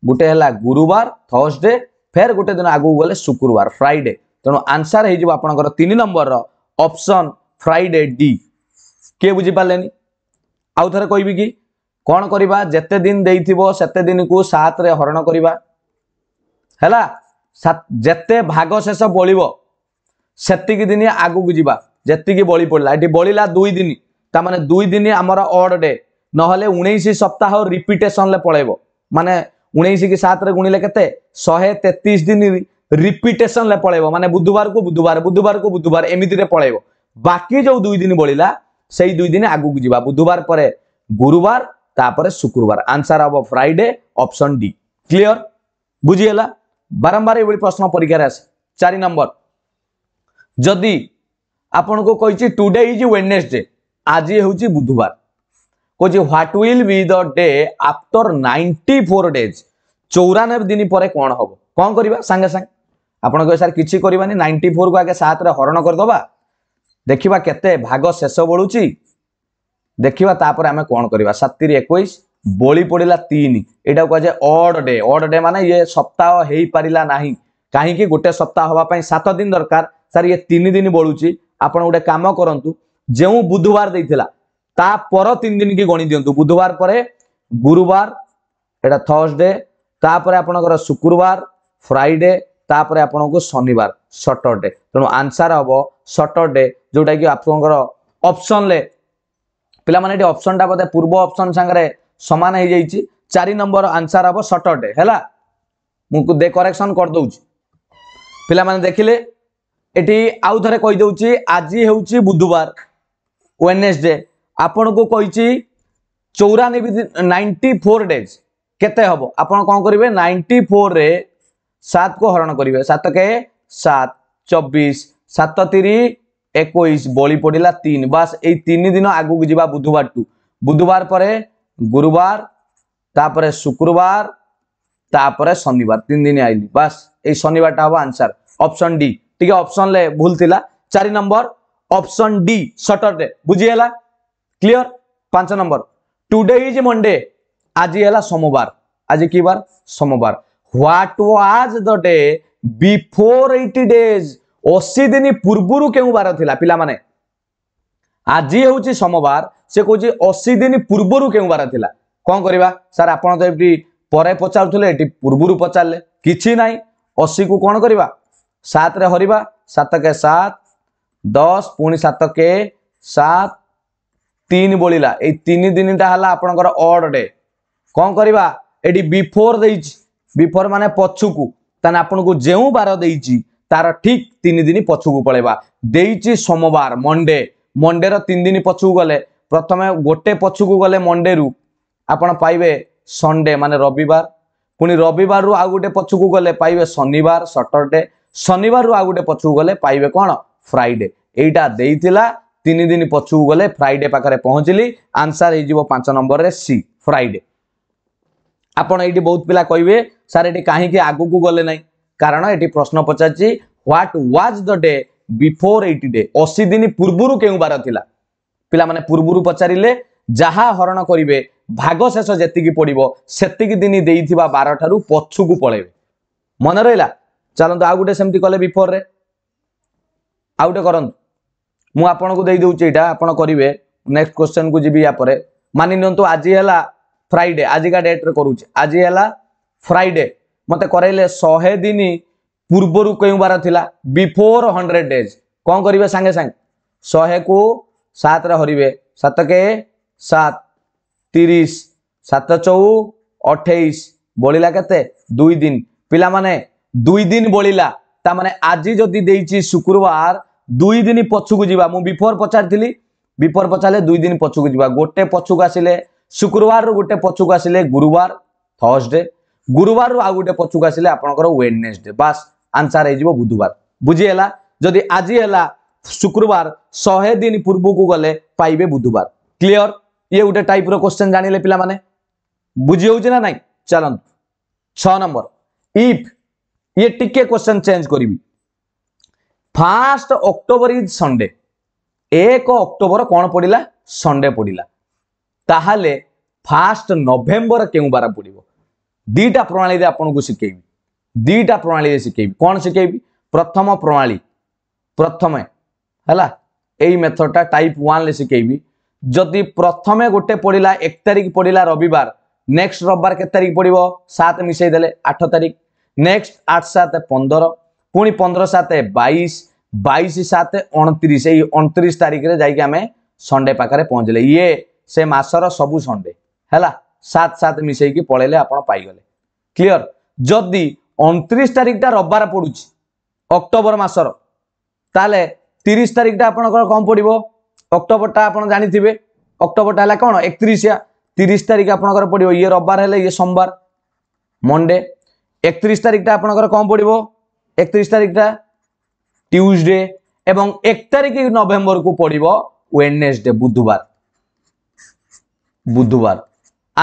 Speaker 1: ଗୋଟେ ହେଲା ଗୁରୁବାର ଥର୍ସଡେ ଫେର ଗୋଟେ ଦିନ ଆଗକୁ ଗଲେ ଶୁକ୍ରବାର ଫ୍ରାଇଡେ ତେଣୁ ଆନ୍ସର ହେଇଯିବ ଆପଣଙ୍କର ତିନି ନମ୍ବରର ଅପସନ୍ ଫ୍ରାଇଡେ ଡି କିଏ ବୁଝିପାରିଲେନି ଆଉ ଥରେ କହିବି କି କ'ଣ କରିବା ଯେତେ ଦିନ ଦେଇଥିବ ସେତେ ଦିନକୁ ସାତରେ ହରଣ କରିବା ହେଲା ଯେତେ ଭାଗ ଶେଷ ବଳିବ ସେତିକି ଦିନ ଆଗକୁ ଯିବା ଯେତିକି ବଳି ପଡ଼ିଲା ଏଠି ବଳିଲା ଦୁଇ ଦିନ ତା ମାନେ ଦୁଇ ଦିନ ଆମର ଅଡ୍ ଡେ ନହେଲେ ଉଣେଇଶ ସପ୍ତାହ ରିପିଟେସନରେ ପଳେଇବ ମାନେ ଉଣେଇଶ କି ସାତରେ ଗୁଣିଲେ କେତେ ଶହେ ତେତିଶ ଦିନ ରିପିଟେସନରେ ପଳେଇବ ମାନେ ବୁଧବାରକୁ ବୁଧବାର ବୁଧବାରକୁ ବୁଧବାର ଏମିତିରେ ପଳେଇବ ବାକି ଯୋଉ ଦୁଇ ଦିନ ବଳିଲା ସେଇ ଦୁଇ ଦିନ ଆଗକୁ ଯିବା ବୁଧବାର ପରେ ଗୁରୁବାର ତାପରେ ଶୁକ୍ରବାର ଆନ୍ସର ହବ ଫ୍ରାଇଡେ ଅପସନ୍ ଡି କ୍ଲିଅର ବୁଝିଗଲା বারম্বার এইভাবে প্রশ্ন পরীক্ষার আসে চারি নম্বর যদি আপনার কী টুডে ইজ ওয়েডনেসডে আজ হচ্ছে বুধবার কী what will be the day after ninety four days চৌরানবে দিন পরে কণ হব কণ করা সাংে সাংে আপনার কে স্যার কিছু করবানি নাইনটি ফোর কু আগে সাতরে হরণ করেদবা দেখা কেতে ভাগ শেষ বলুছি দেখা তাপরে আমি কণ করা সাতির একুশ বলি পড়িলা তিন এটা কুযায়ে অড ডে অড ডে মানে ইয়ে সপ্তাহ হয়ে পারিলা না কাহিকি গোটে সপ্তাহ হওয়া সাত দিন দরকার স্যার ইয়ে তিন দিন বলুছি আপনার গোটে কাম করতু যে বুধবার দিয়েছিল তা পর তিন দিন কি গণি দিও বুধবার পরে গুরুবার এটা থর্সডে তাপরে আপনার শুক্রবার ফ্রাইডে তাপরে আপনার শনিবার সটরডে তেমন আনসার হব সটরডে যেটা কি আপনার অপশনলে পিলা মানে এটি অপশনটা বোধে পূর্ব অপশন সাংরে সমান হয়ে যাইছি চারি নম্বর আনসার হব সটরডে হেলা মু করেকশন করদেছি পিলা মানে দেখিলে এটি আউ থরে কইদেছি আজি হচ্ছে বুধবার ওয়েনেসডে আপনার কইছি চৌরানবে নাইনটি ফোর ডেজ কেতে হব আপনার কম করবে নাইনটি ফোর্রে সাত কু হরণ করবে সাত কে সাত চব্বিশ সাত তিরি একুশ বলি পড়া তিন বাস এই তিন দিন আগুক যা বুধবার টু বুধবার পরে গুরুবার তারপরে শুক্রবার তারপরে শনিবার তিন দিনে আইলি বাস এই শনিবারটা হবো আনসার অপশন ডি টিকে অপশন ভুল লা চারি নম্বর অপশন ডি সটরডে বুঝিগলা ক্লিয়ার পাঁচ নম্বর টুডে ইজ মন্ডে আজি হেলা সোমবার আজি কি বার সোমবার what was the day before eighty days অশী দিন পূর্বর কেউ বার লা পিলা মানে আজি হচ্ছে সোমবার ସେ କହୁଛି ଅଶୀ ଦିନ ପୂର୍ବରୁ କେଉଁ ବାର ଥିଲା କ'ଣ କରିବା ସାର୍ ଆପଣ ତ ଏଠି ପରେ ପଚାରୁଥିଲେ ଏଠି ପୂର୍ବରୁ ପଚାରିଲେ କିଛି ନାହିଁ ଅଶୀକୁ କ'ଣ କରିବା ସାତରେ ହରିବା ସାତକେ ସାତ ଦଶ ପୁଣି ସାତକେ ସାତ ତିନି ବଳିଲା ଏଇ ତିନି ଦିନଟା ହେଲା ଆପଣଙ୍କର ଅଡ୍ ଡେ କ'ଣ କରିବା ଏଠି ବିଫୋର ଦେଇଛି ବିଫୋର ମାନେ ପଛକୁ ତାହେଲେ ଆପଣଙ୍କୁ ଯେଉଁ ବାର ଦେଇଛି ତାର ଠିକ୍ ତିନି ଦିନ ପଛକୁ ପଳେଇବା ଦେଇଛି ସୋମବାର ମଣ୍ଡେ ମଣ୍ଡେର ତିନି ଦିନ ପଛକୁ ଗଲେ ପ୍ରଥମେ ଗୋଟେ ପଛକୁ ଗଲେ ମଣ୍ଡେରୁ ଆପଣ ପାଇବେ ସଣ୍ଡେ ମାନେ ରବିବାର ପୁଣି ରବିବାରରୁ ଆଉ ଗୋଟେ ପଛକୁ ଗଲେ ପାଇବେ ଶନିବାର ସଟରଡେ ଶନିବାରରୁ ଆଉ ଗୋଟେ ପଛକୁ ଗଲେ ପାଇବେ କ'ଣ ଫ୍ରାଇଡେ ଏଇଟା ଦେଇଥିଲା ତିନି ଦିନ ପଛକୁ ଗଲେ ଫ୍ରାଇଡେ ପାଖରେ ପହଞ୍ଚିଲି ଆନ୍ସର ହେଇଯିବ ପାଞ୍ଚ ନମ୍ବରରେ ସି ଫ୍ରାଇଡେ ଆପଣ ଏଇଠି ବହୁତ ପିଲା କହିବେ ସାର୍ ଏଠି କାହିଁକି ଆଗକୁ ଗଲେ ନାହିଁ କାରଣ ଏଠି ପ୍ରଶ୍ନ ପଚାରିଛି what was the day before eighty day ଅଶୀ ଦିନ ପୂର୍ବରୁ କେଉଁ ବାର ଥିଲା ପିଲାମାନେ ପୂର୍ବରୁ ପଚାରିଲେ ଯାହା ହରଣ କରିବେ ଭାଗ ଶେଷ ଯେତିକି ପଡ଼ିବ ସେତିକି ଦିନ ଦେଇଥିବା ବାରଠାରୁ ପଛକୁ ପଳେଇବେ ମନେ ରହିଲା ଚାଲନ୍ତୁ ଆଉ ଗୋଟେ ସେମିତି କଲେ ବିଫୋରରେ ଆଉ ଗୋଟେ କରନ୍ତୁ ମୁଁ ଆପଣଙ୍କୁ ଦେଇଦେଉଛି ଏଇଟା ଆପଣ କରିବେ ନେକ୍ସଟ କ୍ୱେଶ୍ଚନକୁ ଯିବି ୟା ପରେ ମାନି ନିଅନ୍ତୁ ଆଜି ହେଲା ଫ୍ରାଇଡେ ଆଜିକା ଡେଟ୍ରେ କରୁଛି ଆଜି ହେଲା ଫ୍ରାଇଡେ ମୋତେ କରାଇଲେ ଶହେ ଦିନ ପୂର୍ବରୁ କେଉଁ ବାର ଥିଲା ବିଫୋର ହଣ୍ଡ୍ରେଡ଼ ଡେଜ୍ କ'ଣ କରିବେ ସାଙ୍ଗେ ସାଙ୍ଗେ ଶହେକୁ সাতরে হরিবে সাতকে সাত তিরিশ সাত চৌ অঠেইশ বলিলা কেতে দুই দিন পিলামানে দুই দিন বলিলা তা মানে আজি যদি দেইছি শুক্রবার দুই দিন পছকু যা মু বিফোর পচারি বিফোর পচারে দুই দিন পছকু যা গোটে পছকু আসলে শুক্রবার গোটে পছকু আসলে গুরুবার থর্সডে গুরুবার আউ গোটে পছকু আসলে আপনার ওয়েডনেসডে বাস আনসার হয়ে বুধবার বুঝি হল যদি আজি হলা শুক্রবার শহে দিন পূর্বকু গলে পাইবে বুধবার ক্লিয়র ইয়ে গোটে টাইপ্র কোশ্চেন জাঁলে পিলামানে বুঝি হচ্ছে না নাই ଚାଲନ୍ତୁ ଛଅ ନମ୍ବର ଇଫ୍ ଇଏ ଟିକେ କ୍ୱେଶ୍ଚନ୍ ଚେଞ୍ଜ କରିବି ଫାଷ୍ଟ ଅକ୍ଟୋବର ଇଜ୍ ସଣ୍ଡେ ଏକ ଅକ୍ଟୋବର କ'ଣ ପଡ଼ିଲା ସଣ୍ଡେ ପଡ଼ିଲା ତାହେଲେ ଫାଷ୍ଟ ନଭେମ୍ବର କେଉଁ ବାର ପଡ଼ିବ ଦୁଇଟା ପ୍ରଣାଳୀରେ ଆପଣଙ୍କୁ ଶିଖେଇବି ଦୁଇଟା ପ୍ରଣାଳୀରେ ଶିଖେଇବି କ'ଣ ଶିଖେଇବି ପ୍ରଥମ ପ୍ରଣାଳୀ ପ୍ରଥମେ ହେଲା ଏଇ ମେଥଡ଼ଟା ଟାଇପ୍ ୱାନ୍ରେ ଶିଖେଇବି ଯଦି ପ୍ରଥମେ ଗୋଟେ ପଡ଼ିଲା ଏକ ତାରିଖ ପଡ଼ିଲା ରବିବାର ନେକ୍ସଟ ରବିବାର କେତେ ତାରିଖ ପଡ଼ିବ ସାତ ମିଶାଇ ଦେଲେ ଆଠ ତାରିଖ ନେକ୍ସଟ ଆଠ ସାତ ପନ୍ଦର ପୁଣି ପନ୍ଦର ସାତ ବାଇଶ ବାଇଶ ସାତ ଅଣତିରିଶ ଏଇ ଅଣତିରିଶ ତାରିଖରେ ଯାଇକି ଆମେ ସଣ୍ଡେ ପାଖରେ ପହଞ୍ଚିଲେ ଇଏ ସେ ମାସର ସବୁ ସଣ୍ଡେ ହେଲା ସାତ ସାତ ମିଶାଇକି ପଳେଇଲେ ଆପଣ ପାଇଗଲେ କ୍ଲିଅର ଯଦି ଅଣତିରିଶ ତାରିଖଟା ରବିବାର ପଡ଼ୁଛି ଅକ୍ଟୋବର ମାସର ତାହେଲେ তিরিশ তারিখটা আপনার কম পড়ব অক্টোবরটা আপনার জাঁথিবে অক্টোবরটা হল কোণ একত্রিশিয়া তিরিশ তারিখ আপনার পড়ব ইয়ে রবিবার হলে ইয়ে সোমবার মন্ডে একত্রিশ তারিখটা আপনার কম পড়ব একত্রিশ তারিখটা টিউজডে এবং এক তারিখ নভেম্বরকু পড়ব ওয়েডনেসডে বুধবার বুধবার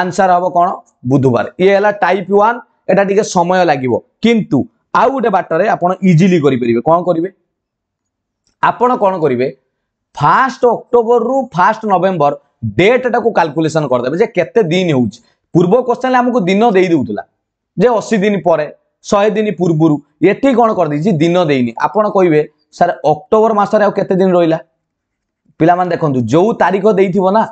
Speaker 1: আনসার হব কোণ বুধবার ইয়ে হল টাইপ ওয়ান এটা টিকে সময় লাগিব কিন্তু আউ গোটে বাটরে আপনার ইজিলি করে পারে কম করবে ଆପଣ କ'ଣ କରିବେ ফার্স্ট অক্টোবরু ফার্স্ট নভেম্বর ডেটটাকে ক্যালকুলেশন করেদেবে যে কেতে দিন হচ্ছে পূর্ব কোশ্চেন আমি দিন দিয়ে দেওয়া যে অশী দিন পরে শহে দিন পূর্বর এটি কোণ করেদি দিন দেইনি আপনার কহবে স্যার অক্টোবর মাসরে আতে দিন রহলা পিলা দেখুন যে তারিখ দিয়ে না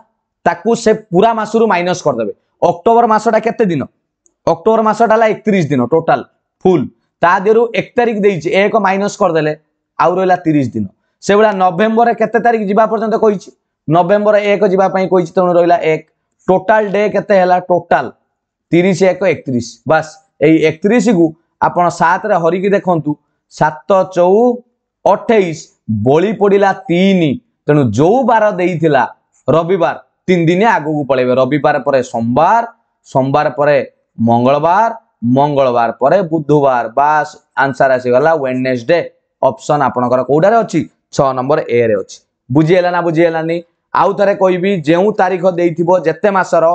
Speaker 1: তাকে সে পুরা মাসর মাইনস করেদেবে অক্টোবর মাসটা কেতে দিন অক্টোবর মাসটা হল একত্রিশ দিন টোটাল ফুল তা দেহ এক তারিখ দিয়েছি এক মাইনস করেদেলে আউ রা তিরিশ দিন সেভাবে নভেম্বর কেতে তারিখ যা পর্যন্ত কইছি নভেম্বর এক যা কইছি তেমন রহলা এক টোটাল ডে কেতে হল টোটাল তিরিশ এক একত্রিশ বাস এই একত্রিশ কু আপনার সাতরে হরিকি দেখুন সাত চৌ অঠেইশ বলি পড়া তিন তেমন যে বার দিয়েছিল রবিবার তিন দিনে আগুক পলাইবে রবিবার পরে সোমবার সোমবার পরে মঙ্গলবার মঙ্গলবার পরে বুধবার বাস আনসার আসিগলা ওয়েডনেসডে অপশন আপনার কোটার অ ଛଅ ନମ୍ବର ଏରେ ଅଛି ବୁଝିହେଲା ନା ବୁଝିହେଲାନି ଆଉ ଥରେ କହିବି ଯେଉଁ ତାରିଖ ଦେଇଥିବ ଯେତେ ମାସର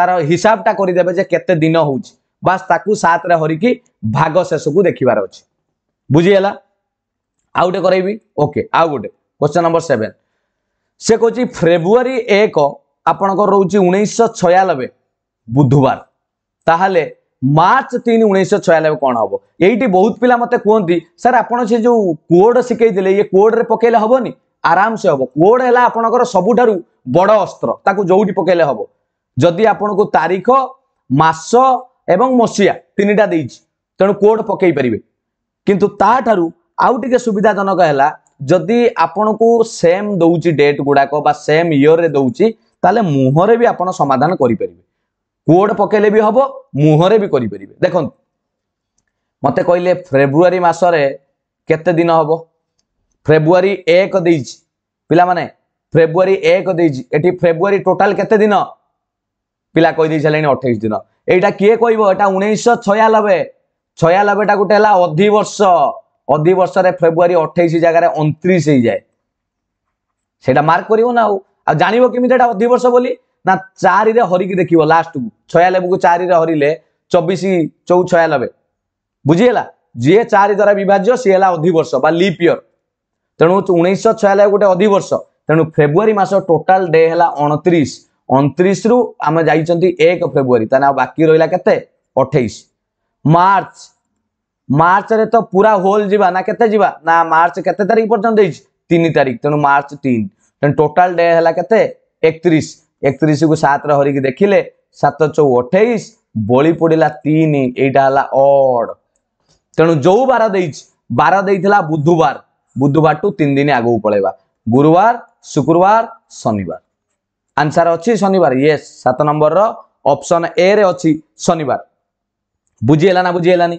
Speaker 1: ତାର ହିସାବଟା କରିଦେବେ ଯେ କେତେ ଦିନ ହଉଛି ବାସ୍ ତାକୁ ସାତରେ ହରିକି ଭାଗ ଶେଷକୁ ଦେଖିବାର ଅଛି ବୁଝିହେଲା ଆଉ ଗୋଟେ କରାଇବି ଓକେ ଆଉ ଗୋଟେ କ୍ୱେଶ୍ଚନ୍ ନମ୍ବର ସେଭେନ୍ ସେ କହୁଛି ଫେବୃଆରୀ ଏକ ଆପଣଙ୍କର ରହୁଛି ଉଣେଇଶହ ଛୟାନବେ ବୁଧବାର ତାହେଲେ ମାର୍ଚ୍ଚ ତିନି ଉଣେଇଶହ ଛୟାନବେ କ'ଣ ହେବ ଏଇଠି ବହୁତ ପିଲା ମୋତେ କୁହନ୍ତି ସାର୍ ଆପଣ ସେ ଯେଉଁ କୋଡ଼ ଶିଖେଇଥିଲେ ଇଏ କୋଡ଼ରେ ପକେଇଲେ ହେବନି ଆରାମସେ ହେବ କୋଡ଼ ହେଲା ଆପଣଙ୍କର ସବୁଠାରୁ ବଡ଼ ଅସ୍ତ୍ର ତାକୁ ଯେଉଁଠି ପକେଇଲେ ହେବ ଯଦି ଆପଣଙ୍କୁ ତାରିଖ ମାସ ଏବଂ ମସିହା ତିନିଟା ଦେଇଛି ତେଣୁ କୋଡ଼ ପକେଇ ପାରିବେ କିନ୍ତୁ ତାଠାରୁ ଆଉ ଟିକେ ସୁବିଧାଜନକ ହେଲା ଯଦି ଆପଣଙ୍କୁ ସେମ୍ ଦଉଛି ଡେଟ୍ ଗୁଡ଼ାକ ବା ସେମ୍ ଇୟରରେ ଦଉଛି ତାହେଲେ ମୁହଁରେ ବି ଆପଣ ସମାଧାନ କରିପାରିବେ କୋଡ୍ ପକେଇଲେ ବି ହବ ମୁହଁରେ ବି କରିପାରିବେ ଦେଖନ୍ତୁ ମୋତେ କହିଲେ ଫେବୃଆରୀ ମାସରେ କେତେ ଦିନ ହବ ଫେବୃଆରୀ ଏକ ଦେଇଛି ପିଲାମାନେ ଫେବୃଆରୀ ଏକ ଦେଇଛି ଏଠି ଫେବୃଆରୀ ଟୋଟାଲ କେତେ ଦିନ ପିଲା କହିଦେଇ ସାରିଲେଣି ଅଠେଇଶ ଦିନ ଏଇଟା କିଏ କହିବ ଏଇଟା ଉଣେଇଶହ ଛୟାନବେ ଛୟାନବେଟା ଗୋଟେ ହେଲା ଅଧିବର୍ଷ ଅଧିବର୍ଷରେ ଫେବୃଆରୀ ଅଠେଇଶ ଜାଗାରେ ଅଣତିରିଶ ହେଇଯାଏ ସେଇଟା ମାର୍କ କରିବ ନା ଆଉ ଆଉ ଜାଣିବ କେମିତି ଏଇଟା ଅଧିବର୍ଷ ବୋଲି ନା ଚାରିରେ ହରିକି ଦେଖିବ ଲାଷ୍ଟକୁ ଛୟାନବେକୁ ଚାରିରେ ହରିଲେ ଚବିଶ ଚଉ ଛୟାନବେ ବୁଝିହେଲା ଯିଏ ଚାରି ଦ୍ୱାରା ବିଭାଜ୍ୟ ସିଏ ହେଲା ଅଧିବର୍ଷ ବା ଲିପ୍ ଇୟର ତେଣୁ ଉଣେଇଶହ ଛୟାନବେ ଗୋଟେ ଅଧିବର୍ଷ ତେଣୁ ଫେବୃଆରୀ ମାସ ଟୋଟାଲ ଡେ ହେଲା ଅଣତିରିଶ ଅଣତିରିଶରୁ ଆମେ ଯାଇଛନ୍ତି ଏକ ଫେବୃଆରୀ ତାହେଲେ ଆଉ ବାକି ରହିଲା କେତେ ଅଠେଇଶ ମାର୍ଚ୍ଚ ମାର୍ଚ୍ଚରେ ତ ପୁରା ହୋଲ୍ ଯିବା ନା କେତେ ଯିବା ନା ମାର୍ଚ୍ଚ କେତେ ତାରିଖ ପର୍ଯ୍ୟନ୍ତ ହେଇଛି ତିନି ତାରିଖ ତେଣୁ ମାର୍ଚ୍ଚ ତିନି ତେଣୁ ଟୋଟାଲ ଡେ ହେଲା କେତେ ଏକତିରିଶ একত্রিশকু সাতরে হরিকি দেখিলে সাত চৌ অঠেইশ বলি পড়িলা তিন এইটা হল অড তেণু যৌ বার দিয়েছি বার দিয়েছিল বুধবার বুধবার টু তিন দিন আগুক পড়াইবা গুরুবার শুক্রবার শনিবার আনসার অছি শনিবার ইয়েস সাত নম্বর অপশন এ রে অছি শনিবার বুঝি হেলা না বুঝি হেলানি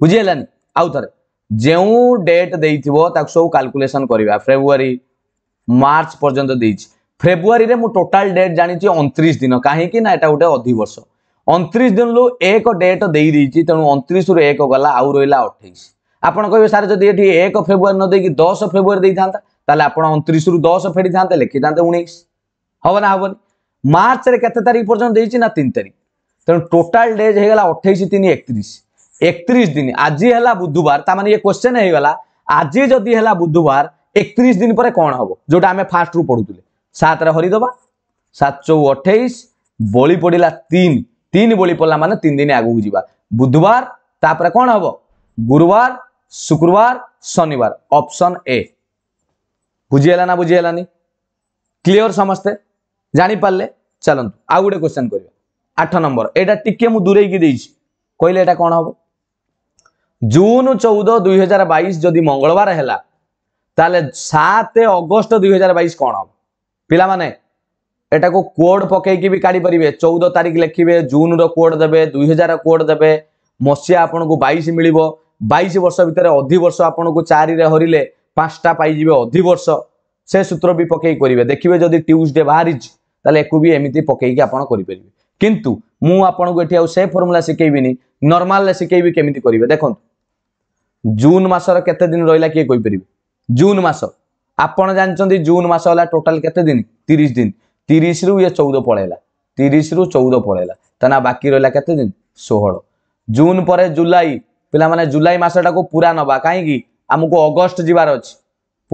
Speaker 1: বুঝি হেলানি আউ থরে ଯେଉଁ ଡେଟ୍ ଦେଇଥିବ ତାକୁ ସବୁ କାଲକୁଲେସନ୍ କରିବା ଫେବୃଆରୀ ମାର୍ଚ୍ଚ ପର୍ଯ୍ୟନ୍ତ ଦେଇଛି ଫେବୃଆରୀରେ ମୁଁ ଟୋଟାଲ୍ ଡେଟ୍ ଜାଣିଛି ଅଣତିରିଶ ଦିନ କାହିଁକି ନା ଏଇଟା ଗୋଟେ ଅଧିବର୍ଷ ଅଣତିରିଶ ଦିନରୁ ଏକ ଡେଟ୍ ଦେଇଦେଇଛି ତେଣୁ ଅଣତିରିଶରୁ ଏକ ଗଲା ଆଉ ରହିଲା ଅଠେଇଶ ଆପଣ କହିବେ ସାର୍ ଯଦି ଏଠି ଏକ ଫେବୃଆରୀ ନ ଦେଇକି ଦଶ ଫେବୃଆରୀ ଦେଇଥାନ୍ତା ତାହେଲେ ଆପଣ ଅଣତିରିଶରୁ ଦଶ ଫେରିଥାନ୍ତେ ଲେଖିଥାନ୍ତେ ଉଣେଇଶ ହବ ନା ହବନି ମାର୍ଚ୍ଚରେ କେତେ ତାରିଖ ପର୍ଯ୍ୟନ୍ତ ଦେଇଛି ନା ତିନି ତାରିଖ ତେଣୁ ଟୋଟାଲ୍ ଡେଜ୍ ହେଇଗଲା ଅଠେଇଶ ତିନି ଏକତିରିଶ ଏକତିରିଶ ଦିନ ଆଜି ହେଲା ବୁଧବାର ତା ମାନେ ଇଏ କ୍ୱେଶ୍ଚେନ୍ ହେଇଗଲା ଆଜି ଯଦି ହେଲା ବୁଧବାର ଏକତିରିଶ ଦିନ ପରେ କ'ଣ ହବ ଯୋଉଟା ଆମେ ଫାର୍ଷ୍ଟରୁ ପଢ଼ୁଥିଲେ সাতরে হরিদবা সাত চৌ অঠেইশ বলি পড়া তিন তিন বলি পড়া মানে তিন দিন আগুক যা বুধবার তাপরে কণ হব গুরুবার শুক্রবার শনিবার অপশন এ বুঝিগলা না বুঝিগলানি ক্লিয়র সমস্তে জাঁপারে ଚାଲନ୍ତୁ ଆଉ ଗୋଟେ କ୍ୱେଶ୍ଚନ୍ କରିବା ଆଠ ନମ୍ବର ଏଇଟା ଟିକେ ମୁଁ ଦୂରେଇକି ଦେଇଛି କହିଲେ ଏଇଟା କ'ଣ ହବ ଜୁନ ଚଉଦ ଦୁଇହଜାର ବାଇଶ ଯଦି ମଙ୍ଗଳବାର ହେଲା ତାହେଲେ ସାତ ଅଗଷ୍ଟ ଦୁଇହଜାର ବାଇଶ କ'ଣ ହବ ପିଲାମାନେ ଏଟାକୁ କୋଡ୍ ପକେଇକି ବି କାଢ଼ିପାରିବେ ଚଉଦ ତାରିଖ ଲେଖିବେ ଜୁନ୍ର କୋଡ୍ ଦେବେ ଦୁଇ ହଜାର କୋଡ୍ ଦେବେ ମସିହା ଆପଣଙ୍କୁ ବାଇଶ ମିଳିବ ବାଇଶ ବର୍ଷ ଭିତରେ ଅଧିବର୍ଷ ଆପଣଙ୍କୁ ଚାରିରେ ହରିଲେ ପାଞ୍ଚଟା ପାଇଯିବେ ଅଧିବର୍ଷ ସେ ସୂତ୍ର ବି ପକେଇ କରିବେ ଦେଖିବେ ଯଦି ଟ୍ୟୁଜଡେ ବାହାରିଛି ତାହେଲେ ଏକୁ ବି ଏମିତି ପକେଇକି ଆପଣ କରିପାରିବେ କିନ୍ତୁ ମୁଁ ଆପଣଙ୍କୁ ଏଠି ଆଉ ସେ ଫର୍ମୁଲା ଶିଖେଇବିନି ନର୍ମାଲରେ ଶିଖେଇବି କେମିତି କରିବେ ଦେଖନ୍ତୁ ଜୁନ୍ ମାସର କେତେ ଦିନ ରହିଲା କିଏ କହିପାରିବେ ଜୁନ୍ ମାସ ଆପଣ ଜାଣିଛନ୍ତି ଜୁନ୍ ମାସ ହେଲା ଟୋଟାଲ୍ କେତେ ଦିନ ତିରିଶ ଦିନ ତିରିଶରୁ ଇଏ ଚଉଦ ପଳେଇଲା ତିରିଶରୁ ଚଉଦ ପଳେଇଲା ତା ନା ବାକି ରହିଲା କେତେ ଦିନ ଷୋହଳ ଜୁନ୍ ପରେ ଜୁଲାଇ ପିଲାମାନେ ଜୁଲାଇ ମାସଟାକୁ ପୁରା ନେବା କାହିଁକି ଆମକୁ ଅଗଷ୍ଟ ଯିବାର ଅଛି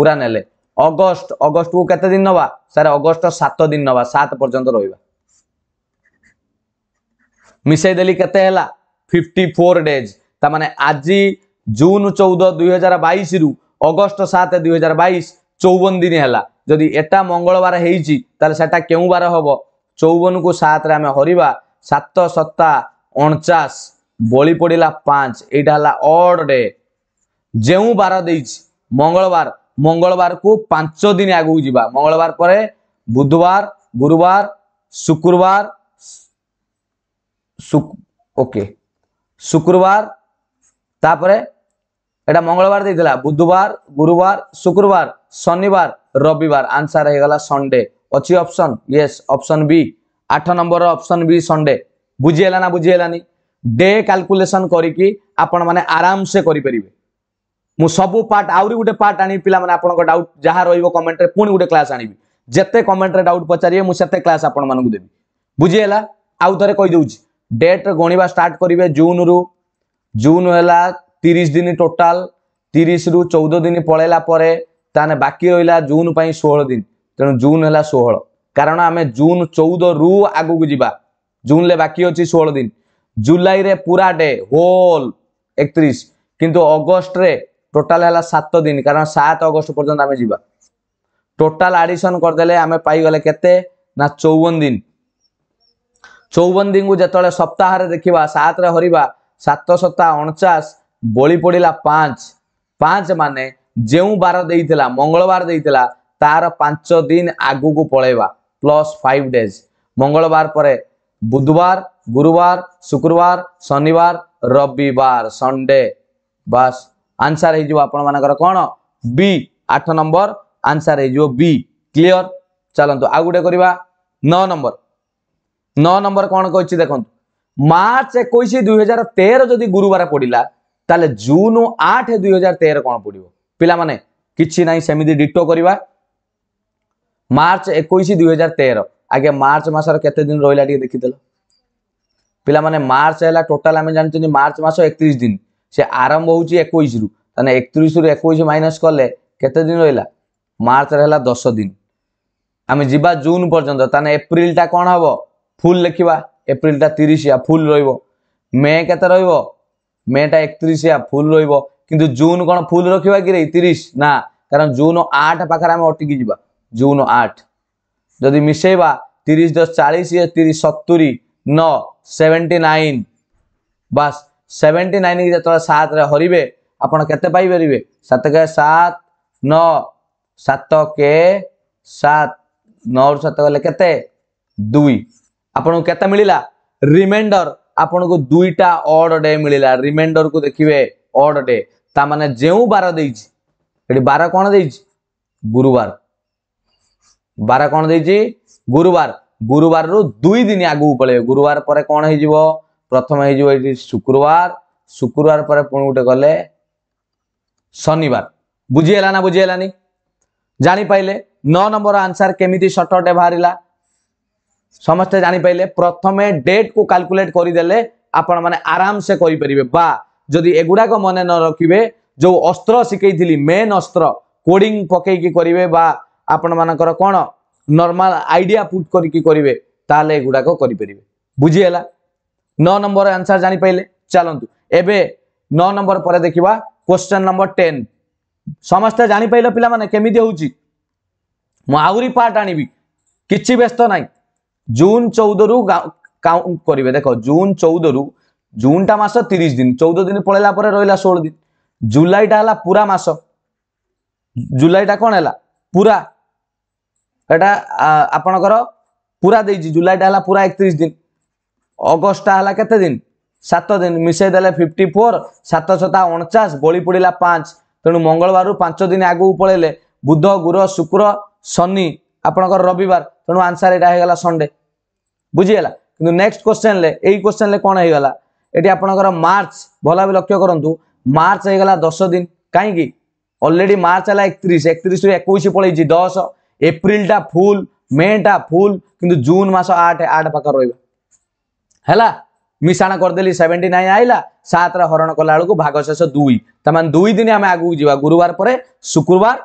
Speaker 1: ପୁରା ନେଲେ ଅଗଷ୍ଟ ଅଗଷ୍ଟକୁ କେତେ ଦିନ ନେବା ସାର୍ ଅଗଷ୍ଟ ସାତ ଦିନ ନେବା ସାତ ପର୍ଯ୍ୟନ୍ତ ରହିବା ମିଶାଇ ଦେଲି କେତେ ହେଲା ଫିଫ୍ଟି ଫୋର୍ ଡେଜ୍ ତାମାନେ ଆଜି ଜୁନ୍ ଚଉଦ ଦୁଇ ହଜାର ବାଇଶରୁ ଅଗଷ୍ଟ ସାତ ଦୁଇ ହଜାର ବାଇଶ চৌবন দিন হেলা যদি এটা মঙ্গলবার হয়েছি তাহলে সেটা কেউ বার হব চৌবনকু সাতরে আমি হরিবা সাত সত্তা অণচাশ বলি পড়িলা পাঁচ এইটা হল অড ডে যে বার দিয়েছি মঙ্গলবার মঙ্গলবারকু পাঁচ দিন আগুক যা মঙ্গলবার পরে বুধবার গুরুবার শুক্রবার ওকে শুক্রবার তাপরে এটা মঙ্গলবার দিয়েছিল বুধবার গুরুবার শুক্রবার শনিবার রবিবার আনসার হয়ে সন্ডে অছি অপশন ইয়েস অপশন বি আঠ নম্বর অপশন বি সন্ডে বুঝি হেলা না বুঝি হেলানি ডে ক্যালকুলেসন করিকি আপন মানে আরামসে করিপারিবে মু সবু পার্ট আহরি গোটে পার্ট আনি পিলা মানে আপনার ডাউট যা রহব কমেন্টরে পুনি গোটে ক্লাস আনিবি যেতে কমেন্টরে ডাউট পচারিবে মু সেতে ক্লাস আপন মানুষ দেবি বুঝি হেলা আউ থরে কই দেউছি ডেট গণিবা স্টার্ট করিবে জুন রু জুন হেলা 30 দিন টোটাল 30 রু 14 দিন পড়াইলা পরে তাহলে ତାହେଲେ ବାକି ରହିଲା ଜୁନ୍ ପାଇଁ ଷୋହଳ ଦିନ ତେଣୁ ଜୁନ୍ ହେଲା ଷୋହଳ କାରଣ ଆମେ ଜୁନ୍ ଚଉଦରୁ ଆଗକୁ ଯିବା ଜୁନ୍ରେ ବାକି ଅଛି ଷୋହଳ ଦିନ ଜୁଲାଇରେ পুরা ডে হোল একত্রিশ কিন্তু অগস্টরে টোটাল হল সাত দিন কারণ সাত অগস্ট পর্যন্ত আমি যা টোটাল আডিশন করেদেলে আমি পাইগলে কেতে না চৌবন দিন চৌবন দিন যেত সপ্তাহে দেখা সাতরে হরিবা সাত সপ্তাহ অনচাশ বলি পড়া পাঁচ পাঁচ মানে ଯେଉଁ ବାର ଦେଇଥିଲା ମଙ୍ଗଳବାର ଦେଇଥିଲା ତାର ପାଞ୍ଚ ଦିନ ଆଗକୁ ପଳେଇବା ପ୍ଲସ୍ ଫାଇଭ ଡେଜ୍ ମଙ୍ଗଳବାର ପରେ ବୁଧବାର ଗୁରୁବାର ଶୁକ୍ରବାର ଶନିବାର ରବିବାର ସଣ୍ଡେ ବାସ୍ ଆନ୍ସର ହେଇଯିବ ଆପଣମାନଙ୍କର କ'ଣ ବି ଆଠ ନମ୍ବର ଆନ୍ସର ହେଇଯିବ ବି କ୍ଲିଅର ଚାଲନ୍ତୁ ଆଉ ଗୋଟେ କରିବା ନଅ ନମ୍ବର ନଅ ନମ୍ବର କ'ଣ କହିଛି ଦେଖନ୍ତୁ ମାର୍ଚ୍ଚ ଏକୋଇଶ ଦୁଇ ହଜାର ତେର ଯଦି ଗୁରୁବାର ପଡ଼ିଲା ତାହେଲେ ଜୁନ ଆଠ ଦୁଇ ହଜାର ତେର କ'ଣ ପଡ଼ିବ ପିଲାମାନେ କିଛି ନାହିଁ ସେମିତି ଡିଟୋ କରିବା ମାର୍ଚ୍ଚ ଏକୋଇଶ ଦୁଇ ହଜାର ତେର ଆଜ୍ଞା ମାର୍ଚ୍ଚ ମାସର କେତେ ଦିନ ରହିଲା ଟିକେ ଦେଖିଦେଲ ପିଲାମାନେ ମାର୍ଚ୍ଚ ହେଲା ଟୋଟାଲ ଆମେ ଜାଣିଛନ୍ତି ମାର୍ଚ୍ଚ ମାସ ଏକତିରିଶ ଦିନ ସେ ଆରମ୍ଭ ହେଉଛି ଏକୋଇଶରୁ ତାହେଲେ ଏକତିରିଶରୁ ଏକୋଇଶ ମାଇନସ୍ କଲେ କେତେ ଦିନ ରହିଲା ମାର୍ଚ୍ଚରେ ହେଲା ଦଶ ଦିନ ଆମେ ଯିବା ଜୁନ୍ ପର୍ଯ୍ୟନ୍ତ ତାହେଲେ ଏପ୍ରିଲଟା କ'ଣ ହେବ ଫୁଲ୍ ଲେଖିବା ଏପ୍ରିଲଟା ତିରିଶିଆ ଫୁଲ୍ ରହିବ ମେ କେତେ ରହିବ ମେଟା ଏକତିରିଶିଆ ଫୁଲ୍ ରହିବ কিন্তু জুন কোণ ফুল রখিবা কি রে তিরিশ না কারণ জুন আট পাখে আমি অটিকি যা জুন আট যদি মিশাইবা তিরিশ দশ চাশ ইয়ে তিরিশ সতুরি ন সেভেন্টি নাইন বাস সেভেন্টি নাইন কি যেত সাতরে হরিবে আপনার কেতে পাইপারে সাত কে সাত ন সাত কে সাত নু সাত গেলে কেতে দুই আপনার কেতে মিলা রিমাইন্ডর আপনার দুইটা অড ডে মিলা রিমাইন্ডর কু দেখবে অড ডে ତାମାନେ ଯେଉଁ ବାର ଦେଇଛି ଏଠି ବାର କ'ଣ ଦେଇଛି ଗୁରୁବାର ବାର କ'ଣ ଦେଇଛି ଗୁରୁବାର ଗୁରୁବାରରୁ ଦୁଇ ଦିନ ଆଗକୁ ପଳେଇବ ଗୁରୁବାର ପରେ କ'ଣ ହେଇଯିବ ପ୍ରଥମେ ହେଇଯିବ ଏଠି ଶୁକ୍ରବାର ଶୁକ୍ରବାର ପରେ ପୁଣି ଗୋଟେ ଗଲେ ଶନିବାର ବୁଝିହେଲା ନା ବୁଝିହେଲାନି ଜାଣିପାରିଲେ ନଅ ନମ୍ବର ଆନ୍ସର କେମିତି ସଟଟେ ବାହାରିଲା ସମସ୍ତେ ଜାଣିପାରିଲେ ପ୍ରଥମେ ଡେଟ୍କୁ କାଲକୁଲେଟ୍ କରିଦେଲେ ଆପଣମାନେ ଆରାମସେ କରିପାରିବେ ବା ଯଦି ଏଗୁଡ଼ାକ ମନେ ନ ରଖିବେ ଯେଉଁ ଅସ୍ତ୍ର ଶିଖେଇଥିଲି ମେନ୍ ଅସ୍ତ୍ର କୋଡ଼ିଂ ପକେଇକି କରିବେ ବା ଆପଣମାନଙ୍କର କ'ଣ ନର୍ମାଲ ଆଇଡ଼ିଆ ପୁଟ୍ କରିକି କରିବେ ତାହେଲେ ଏଗୁଡ଼ାକ କରିପାରିବେ ବୁଝିହେଲା ନଅ ନମ୍ବର ଆନ୍ସର ଜାଣିପାରିଲେ ଚାଲନ୍ତୁ ଏବେ ନଅ ନମ୍ବର ପରେ ଦେଖିବା କ୍ୱେଶ୍ଚନ୍ ନମ୍ବର ଟେନ୍ ସମସ୍ତେ ଜାଣିପାରିଲ ପିଲାମାନେ କେମିତି ହେଉଛି ମୁଁ ଆହୁରି ପାର୍ଟ ଆଣିବି କିଛି ବ୍ୟସ୍ତ ନାହିଁ ଜୁନ୍ ଚଉଦରୁ କାଉଣ୍ଟ କରିବେ ଦେଖ ଜୁନ୍ ଚଉଦରୁ জুনটা মাস তিরিশ দিন চৌদ দিন পড়েলা পরে রহিলা ষোল দিন জুলাইটা হল পুরা মাস জুলাইটা কোণ হল পুরা এটা আপনার পুরা দিয়েছি জুলাইটা হল পুরা একত্রিশ দিন অগস্টটা হল কেতে দিন সাত দিন মিশাই দেলে ফিফটি ফোর সাত ছতা অণচাশ বলি পড়া পাঁচ তেমন মঙ্গলবার পাঁচ দিন আগুক পড়াইলে বুধ গুর শুক্র শনি আপনার রবিবার তেমন আনসার এটা হয়ে গেল সন্ডে বুঝিগাল কিন্তু নেক্সট কোশ্চেন এই কোশ্চেন কোণ হয়ে গলা এটি আপনার মার্চ ভালভাবে লক্ষ্য করতু মার্চ হয়ে গলা দশ দিন কী অলরেডি মার্চ হল একত্রিশ একত্রিশ রু একুশ পড়াইছি দশ এপ্রিলটা ফুল মেটা ফুল কিন্তু জুন মাস আট আট পাখ রহবা হ্যাঁ মিশ্রণ করেদেলি সেভেন্টি নাইন আইলা সাতর হরণ কলা বেড়ে ভাগ শেষ দুই তার মানে দুই দিন আমি আগুক যা গুরুবার পরে শুক্রবার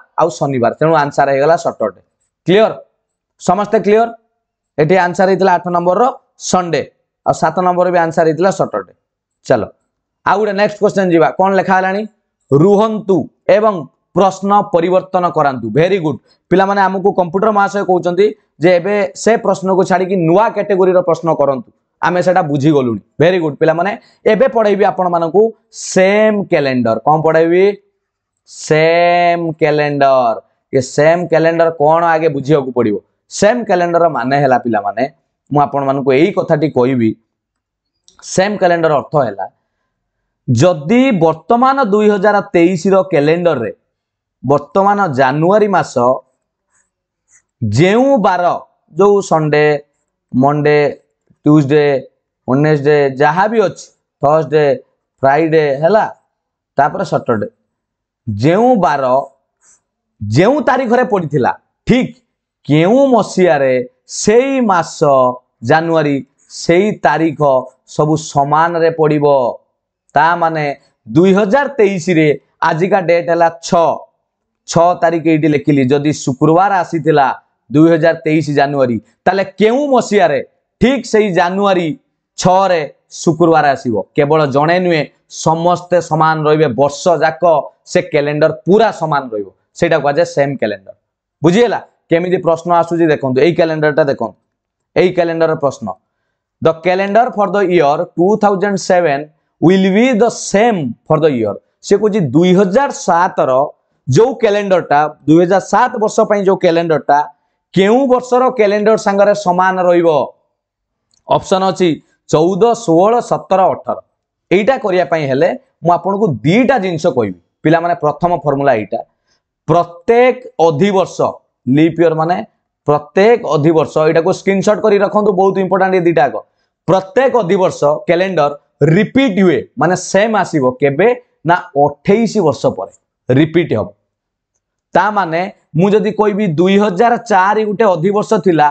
Speaker 1: আনিবার তেমন আনসার হয়ে গলা সটরডে ক্লিয়র ସମସ୍ତେ କ୍ଲିଅର ଏଠି ଆନ୍ସର ହେଇଥିଲା ଆଠ ନମ୍ବରର ସଣ୍ଡେ ଆଉ ସାତ ନମ୍ବର ବି ଆନ୍ସର ହେଇଥିଲା ସଟରଡେ ଚାଲ ଆଉ ଗୋଟେ ନେକ୍ସଟ କ୍ୱେଶ୍ଚନ୍ ଯିବା କ'ଣ ଲେଖା ହେଲାଣି ରୁହନ୍ତୁ ଏବଂ ପ୍ରଶ୍ନ ପରିବର୍ତ୍ତନ କରାନ୍ତୁ ଭେରି ଗୁଡ୍ ପିଲାମାନେ ଆମକୁ କମ୍ପ୍ୟୁଟର ମହାଶୟ କହୁଛନ୍ତି ଯେ ଏବେ ସେ ପ୍ରଶ୍ନକୁ ଛାଡ଼ିକି ନୂଆ କ୍ୟାଟେଗୋରିର ପ୍ରଶ୍ନ କରନ୍ତୁ ଆମେ ସେଇଟା ବୁଝିଗଲୁଣି ଭେରି ଗୁଡ୍ ପିଲାମାନେ ଏବେ ପଢ଼େଇବି ଆପଣମାନଙ୍କୁ ସେମ୍ କ୍ୟାଲେଣ୍ଡର କ'ଣ ପଢ଼େଇବି ସେମ୍ କ୍ୟାଲେଣ୍ଡର ଏ ସେମ୍ କ୍ୟାଲେଣ୍ଡର କ'ଣ ଆଗେ ବୁଝିବାକୁ ପଡ଼ିବ ସେମ୍ କ୍ୟାଲେଣ୍ଡର ମାନେ ହେଲା ପିଲାମାନେ ମୁଁ ଆପଣମାନଙ୍କୁ ଏଇ କଥାଟି କହିବି ସେମ୍ କ୍ୟାଲେଣ୍ଡର ଅର୍ଥ ହେଲା ଯଦି ବର୍ତ୍ତମାନ ଦୁଇ ହଜାର ତେଇଶର କ୍ୟାଲେଣ୍ଡରରେ ବର୍ତ୍ତମାନ ଜାନୁଆରୀ ମାସ ଯେଉଁ ବାର ଯେଉଁ ସଣ୍ଡେ ମଣ୍ଡେ ଟ୍ୟୁଜଡେ ୱେନେସଡେ ଯାହା ବି ଅଛି ଥର୍ସଡେ ଫ୍ରାଇଡେ ହେଲା ତାପରେ ସଟରଡେ ଯେଉଁ ବାର ଯେଉଁ ତାରିଖରେ ପଡ଼ିଥିଲା ଠିକ୍ କେଉଁ ମସିହାରେ ସେଇ ମାସ ଜାନୁଆରୀ সেই ତାରିଖ ସବୁ ସମାନରେ ପଡ଼ିବ ତା ମାନେ ଦୁଇ ହଜାର ତେଇଶରେ ଆଜିକା ଡେଟ୍ ହେଲା ଛଅ ଛଅ ତାରିଖ ଏଇଠି ଲେଖିଲି ଯଦି ଶୁକ୍ରବାର ଆସିଥିଲା ଦୁଇ ହଜାର ତେଇଶ ଜାନୁଆରୀ ତାହେଲେ କେଉଁ ମସିହାରେ ଠିକ୍ ସେଇ ଜାନୁଆରୀ ଛଅରେ ଶୁକ୍ରବାର ଆସିବ କେବଳ ଜଣେ ନୁହେଁ ସମସ୍ତେ ସମାନ ରହିବେ ବର୍ଷ ଯାକ ସେ କ୍ୟାଲେଣ୍ଡର ପୁରା ସମାନ ରହିବ ସେଇଟା କୁହାଯାଏ ସେମ୍ କ୍ୟାଲେଣ୍ଡର ବୁଝିହେଲା କେମିତି ପ୍ରଶ୍ନ ଆସୁଛି ଦେଖନ୍ତୁ ଏଇ କ୍ୟାଲେଣ୍ଡରଟା ଦେଖନ୍ତୁ ଏଇ କ୍ୟାଲେଣ୍ଡର ପ୍ରଶ୍ନ the calendar for the year 2007 will be the same for the year সে কହୁଛି 2007 ର ଯୋଉ କ୍ୟାଲେଣ୍ଡରଟା 2007 ବର୍ଷ ପାଇଁ ଯୋଉ କ୍ୟାଲେଣ୍ଡରଟା କେଉଁ ବର୍ଷର କ୍ୟାଲେଣ୍ଡର ସାଙ୍ଗରେ ସମାନ ରହିବ ଅପସନ୍ ଅଛି ଚଉଦ ଷୋହଳ ସତର ଅଠର ଏଇଟା କରିବା ପାଇଁ ହେଲେ ମୁଁ ଆପଣଙ୍କୁ ଦୁଇଟା ଜିନିଷ କହିବି ପିଲାମାନେ ପ୍ରଥମ ଫର୍ମୁଲା ଏଇଟା ପ୍ରତ୍ୟେକ ଅଧିବର୍ଷ ଲିପ୍ ଇୟର୍ ମାନେ ପ୍ରତ୍ୟେକ ଅଧିବର୍ଷ ଏଇଟାକୁ ସ୍କ୍ରିନସଟ୍ କରି ରଖନ୍ତୁ ବହୁତ ଇମ୍ପୋର୍ଟାଣ୍ଟ ଏ ଦୁଇଟା ଯାକ প্রত্যেক অধিবর্ষ ক্যালেন্ডর রিপিট ହୁଏ মানে সেম আসিব কেবে না অঠেইশ বর্ষ পরে রিপিট হব তা মানে মু যদি কইবি দুই হাজার চারি গোটে অধিবর্ষ ଥିଲା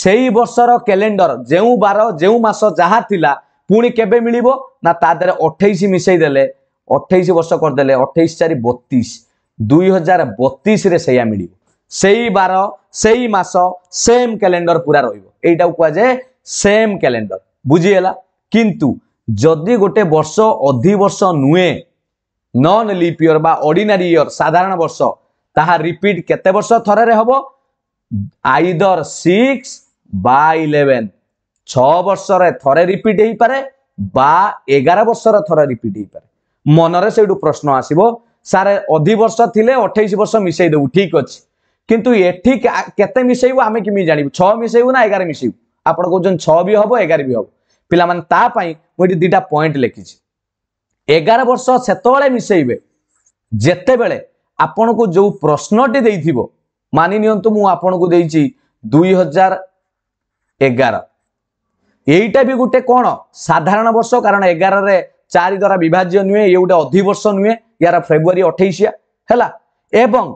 Speaker 1: সেই বর্ষর ক্যালেন্ডর যেউ বার যেউ মাস যাহা ଥିଲା পুনি কেবে মিলিব না তা দেহে অঠেইশ মিশাই দেলে অঠেইশ বর্ষ করিদেলে অঠেইশ চারি বতিশ দুই হাজার বতিশে সেইয়া মিলিব সেই বার সেই মাস সেম ক্যালেন্ডর পুরা রহব এইটা কুয়া যায় ସେମ୍ କ୍ୟାଲେଣ୍ଡର ବୁଝିହେଲା କିନ୍ତୁ ଯଦି ଗୋଟେ ବର୍ଷ ଅଧିବର୍ଷ ନୁହେଁ ନନ୍ ଲିପ୍ ଇୟର୍ ବା ଅର୍ଡ଼ିନାରୀ ଇୟର୍ ସାଧାରଣ ବର୍ଷ ତାହା ରିପିଟ୍ କେତେ ବର୍ଷ ଥରରେ ହେବ ଆଇଦର ସିକ୍ସ ବା ଇଲେଭେନ୍ ଛଅ ବର୍ଷରେ ଥରେ ରିପିଟ୍ ହେଇପାରେ ବା ଏଗାର ବର୍ଷରେ ଥରେ ରିପିଟ୍ ହେଇପାରେ ମନରେ ସେଇଠୁ ପ୍ରଶ୍ନ ଆସିବ ସାର୍ ଅଧିବର୍ଷ ଥିଲେ ଅଠେଇଶ ବର୍ଷ ମିଶେଇ ଦେବୁ ଠିକ୍ ଅଛି କିନ୍ତୁ ଏଠି କେତେ ମିଶେଇବୁ ଆମେ କେମିତି ଜାଣିବୁ ଛଅ ମିଶେଇବୁ ନା ଏଗାର ମିଶେଇବୁ ଆପଣ କହୁଛନ୍ତି ଛଅ ବି ହବ ଏଗାର ବି ହବ ପିଲାମାନେ ତା ପାଇଁ ମୁଁ ଏଠି ଦୁଇଟା ପଏଣ୍ଟ ଲେଖିଛି ଏଗାର ବର୍ଷ ସେତେବେଳେ ମିଶାଇବେ ଯେତେବେଳେ ଆପଣଙ୍କୁ ଯେଉଁ ପ୍ରଶ୍ନଟି ଦେଇଥିବ ମାନି ନିଅନ୍ତୁ ମୁଁ ଆପଣଙ୍କୁ ଦେଇଛି ଦୁଇ ହଜାର ଏଗାର ଏଇଟା ବି ଗୋଟେ କ'ଣ ସାଧାରଣ ବର୍ଷ କାରଣ ଏଗାରରେ ଚାରି ଦ୍ୱାରା ବିଭାଜ୍ୟ ନୁହେଁ ଇଏ ଗୋଟେ ଅଧିବର୍ଷ ନୁହେଁ ୟାର ଫେବୃଆରୀ ଅଠେଇଶିଆ ହେଲା ଏବଂ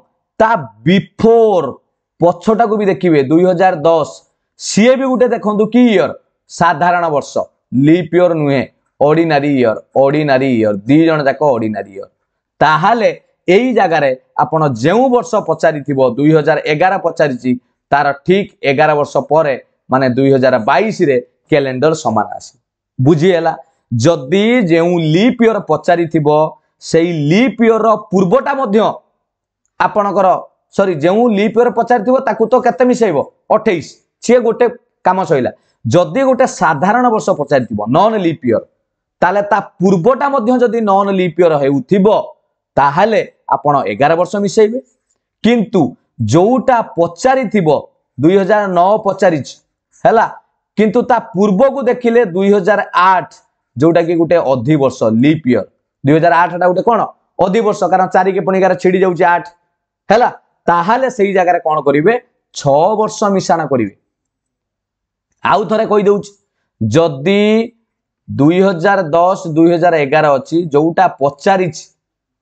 Speaker 1: ତା ବିଫୋର ପଛଟାକୁ ବି ଦେଖିବେ ଦୁଇ ହଜାର ଦଶ ସିଏ ବି ଗୋଟେ ଦେଖନ୍ତୁ କି ଇୟର ସାଧାରଣ ବର୍ଷ ଲିପ୍ ଇୟର ନୁହେଁ ଅର୍ଡିନାରୀ ଇୟର ଅର୍ଡିନାରୀ ଇୟର ଦି ଜଣ ଯାକ ଅର୍ଡିନାରୀ ଇୟର ତାହେଲେ ଏଇ ଜାଗାରେ ଆପଣ ଯେଉଁ ବର୍ଷ ପଚାରିଥିବ ଦୁଇ ହଜାର ଏଗାର ପଚାରିଛି ତାର ଠିକ୍ ଏଗାର ବର୍ଷ ପରେ ମାନେ ଦୁଇ ହଜାର ବାଇଶରେ କ୍ୟାଲେଣ୍ଡର ସମାନ ଆସେ ବୁଝିହେଲା ଯଦି ଯେଉଁ ଲିପ୍ ଇୟର ପଚାରିଥିବ ସେଇ ଲିପ୍ ଇୟରର ପୂର୍ବଟା ମଧ୍ୟ ଆପଣଙ୍କର ସରି ଯେଉଁ ଲିପ୍ ଇୟର ପଚାରିଥିବ ତାକୁ ତ କେତେ ମିଶାଇବ ଅଠେଇଶ সি গোটে কাম সরিলা যদি গোটে সাধারণ বর্ষ পচারি নন লিপ ইয়র তাহলে তা পূর্বটা মধ্যে যদি নন লিপ ইয়র হেউথিব তাহলে আপন এগার বর্ষ মিশাইবে কিন্তু যোটা পচারি দুই হাজার নଅ পচারিছি ହେଲା କିନ୍ତୁ ତା ପୂର୍ବକୁ ଦେଖିଲେ ଦୁଇ ହଜାର ଆଠ ଯୋଉଟାକି ଗୋଟେ ଅଧିବର୍ଷ ଲିପ୍ ଇୟର ଦୁଇ ହଜାର ଆଠଟା ଗୋଟେ କ'ଣ ଅଧିବର୍ଷ କାରଣ ଚାରିକି ପୁଣି ଏଗାର ଛିଡ଼ି ଯାଉଛି ଆଠ ହେଲା ତାହେଲେ ସେଇ ଜାଗାରେ କ'ଣ କରିବେ ଛଅ ବର୍ଷ ମିଶାଣ କରିବେ ଆଉ ଥରେ କହିଦେଉଛି ଯଦି ଦୁଇ ହଜାର ଦଶ ଦୁଇ ହଜାର ଏଗାର ଅଛି ଯୋଉଟା ପଚାରିଛି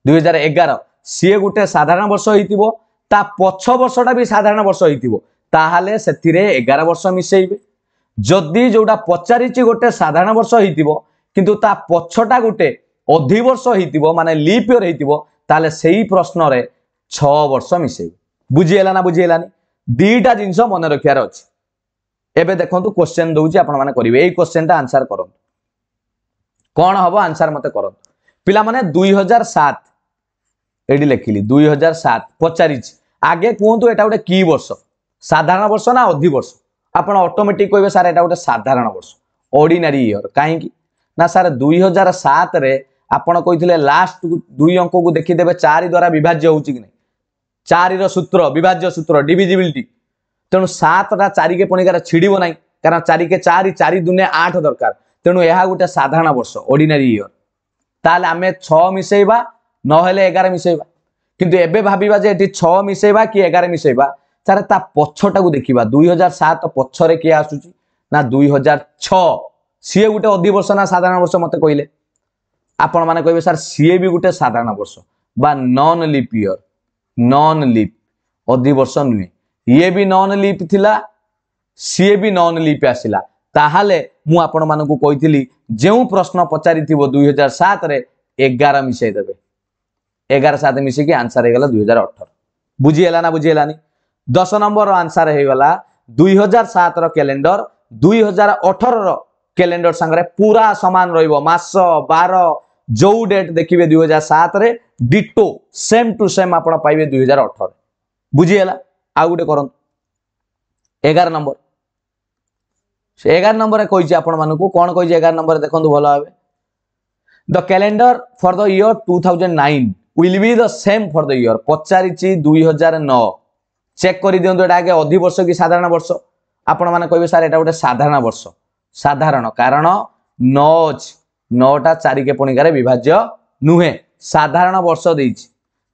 Speaker 1: ଦୁଇ ହଜାର ଏଗାର ସିଏ ଗୋଟେ ସାଧାରଣ ବର୍ଷ ହେଇଥିବ ତା ପଛ ବର୍ଷଟା ବି ସାଧାରଣ ବର୍ଷ ହେଇଥିବ ତାହେଲେ ସେଥିରେ ଏଗାର ବର୍ଷ ମିଶେଇବେ ଯଦି ଯୋଉଟା ପଚାରିଛି ଗୋଟେ ସାଧାରଣ ବର୍ଷ ହେଇଥିବ କିନ୍ତୁ ତା ପଛଟା ଗୋଟେ ଅଧିବର୍ଷ ହେଇଥିବ ମାନେ ଲିପ୍ ହେଇଥିବ ତାହେଲେ ସେଇ ପ୍ରଶ୍ନରେ ଛଅ ବର୍ଷ ମିଶେଇବେ ବୁଝିହେଲା ନା ବୁଝିହେଲାନି ଦୁଇଟା ଜିନିଷ ମନେ ରଖିବାର ଅଛି এবে দেখন্তু কোশ্চেন দৌছি আপন মানে করিবে এই কোশ্চেনটা আনসার করন্তু কোন হবো আনসার মতে করন্তু পিলা মানে 2007 এডি লেখিলি 2007 পচারিছি আগে কুহন্তু এটা গোটে কি বর্ষ সাধারণ বর্ষ না অধি বর্ষ আপন অটোমেটিক কইবে স্যার এটা গোটে সাধারণ বর্ষ অর্ডিনারি ইয়ার কাহিকি না স্যার 2007 রে আপন কইলে লাস্ট দুই অঙ্কু দেখিদেবে চারি দ্বারা বিভাজ্য হচ্ছে কি না চারির সূত্র বিভাজ্য সূত্র ডিভিজিবিলিটি ତେଣୁ ସାତଟା ଚାରିକେ ପଣିକାର ଛିଡ଼ିବ ନାହିଁ କାରଣ ଚାରିକେ ଚାରି ଚାରି ଦୁନିଆ ଆଠ ଦରକାର ତେଣୁ ଏହା ଗୋଟେ ସାଧାରଣ ବର୍ଷ ଅର୍ଡିନାରୀ ଇୟର ତାହେଲେ ଆମେ ଛଅ ମିଶେଇବା ନହେଲେ ଏଗାର ମିଶେଇବା କିନ୍ତୁ ଏବେ ଭାବିବା ଯେ ଏଠି ଛଅ ମିଶେଇବା କି ଏଗାର ମିଶେଇବା ତାର ତା ପଛଟାକୁ ଦେଖିବା ଦୁଇ ହଜାର ସାତ ପଛରେ କିଏ ଆସୁଛି ନା ଦୁଇ ହଜାର ଛଅ ସିଏ ଗୋଟେ ଅଧିବର୍ଷ ନା ସାଧାରଣ ବର୍ଷ ମୋତେ କହିଲେ ଆପଣମାନେ କହିବେ ସାର୍ ସିଏ ବି ଗୋଟେ ସାଧାରଣ ବର୍ଷ ବା non leap year non leap ଅଧିବର୍ଷ ନୁହେଁ ଇଏ ବି ନନ୍ ଲିପ୍ ଥିଲା ସିଏ ବି ନନ୍ ଲିପ୍ ଆସିଲା ତାହେଲେ ମୁଁ ଆପଣମାନଙ୍କୁ କହିଥିଲି ଯେଉଁ ପ୍ରଶ୍ନ ପଚାରିଥିବ ଦୁଇ ହଜାର ସାତରେ ଏଗାର ମିଶାଇ ଦେବେ ଏଗାର ସାତ ମିଶିକି ଆନ୍ସର ହେଇଗଲା ଦୁଇ ହଜାର ଅଠର ବୁଝିହେଲା ନା ବୁଝିହେଲାନି ଦଶ ନମ୍ବର ଆନ୍ସର ହେଇଗଲା ଦୁଇ ହଜାର ସାତର କ୍ୟାଲେଣ୍ଡର ଦୁଇ ହଜାର ଅଠରର କ୍ୟାଲେଣ୍ଡର ସାଙ୍ଗରେ ପୁରା ସମାନ ରହିବ ମାସ ବାର ଯୋଉ ଡେଟ୍ ଦେଖିବେ ଦୁଇ ହଜାର ସାତରେ ଡିଟୋ ସେମ୍ ଟୁ ସେମ୍ ଆପଣ ପାଇବେ ଦୁଇ ହଜାର ଅଠର ବୁଝିହେଲା ଆଉ ଗୋଟେ କରନ୍ତୁ ଏଗାର ନମ୍ବର ସେ ଏଗାର ନମ୍ବରରେ କହିଛି ଆପଣମାନଙ୍କୁ କ'ଣ କହିଛି ଏଗାର ନମ୍ବରରେ ଦେଖନ୍ତୁ ଭଲ ଭାବେ the calendar for the year two thousand nine will be the same for the year ପଚାରିଛି ଦୁଇ ହଜାର ନଅ ଚେକ୍ କରିଦିଅନ୍ତୁ ଏଇଟା ଆଗେ ଅଧିବର୍ଷ କି ସାଧାରଣ ବର୍ଷ ଆପଣମାନେ କହିବେ ସାର୍ ଏଇଟା ଗୋଟେ ସାଧାରଣ ବର୍ଷ ସାଧାରଣ କାରଣ ନଅ ଅଛି ନଅଟା ଚାରିକେ ପଣିକାରେ ବିଭାଜ୍ୟ ନୁହେଁ ସାଧାରଣ ବର୍ଷ ଦେଇଛି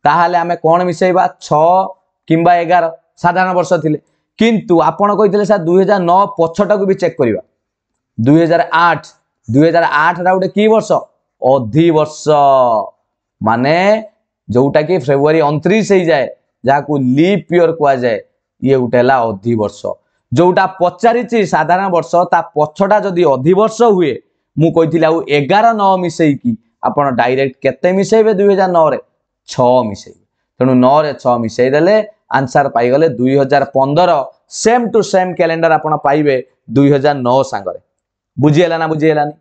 Speaker 1: ତାହେଲେ ଆମେ କ'ଣ ମିଶାଇବା ଛଅ କିମ୍ବା ଏଗାର ସାଧାରଣ ବର୍ଷ ଥିଲେ କିନ୍ତୁ ଆପଣ କହିଥିଲେ ସାର୍ ଦୁଇ ହଜାର ନଅ ପଛଟାକୁ ବି ଚେକ୍ କରିବା ଦୁଇ ହଜାର ଆଠ ଦୁଇ ହଜାର ଆଠଟା ଗୋଟେ କି ବର୍ଷ ଅଧିବର୍ଷ ମାନେ ଯେଉଁଟାକି ଫେବୃଆରୀ ଅଣତିରିଶ ହେଇଯାଏ ଯାହାକୁ ଲିପ୍ ଇୟର୍ କୁହାଯାଏ ଇଏ ଗୋଟେ ହେଲା ଅଧିବର୍ଷ ଯେଉଁଟା ପଚାରିଛି ସାଧାରଣ ବର୍ଷ ତା ପଛଟା ଯଦି ଅଧିବର୍ଷ ହୁଏ ମୁଁ କହିଥିଲି ଆଉ ଏଗାର ନଅ ମିଶେଇକି ଆପଣ ଡାଇରେକ୍ଟ କେତେ ମିଶେଇବେ ଦୁଇ ହଜାର ନଅରେ ଛଅ ମିଶେଇବେ ତେଣୁ ନଅରେ ଛଅ ମିଶେଇ ଦେଲେ আনসার পাইগলে দুই হଜାର ପନ୍ଦର ସେମ୍ ଟୁ ସେମ୍ କ୍ୟାଲେଣ୍ଡର ଆପଣ ପାଇବେ ଦୁଇ ହଜାର ନଅ ସାଙ୍ଗରେ ବୁଝିହେଲା ନା ବୁଝିହେଲାନି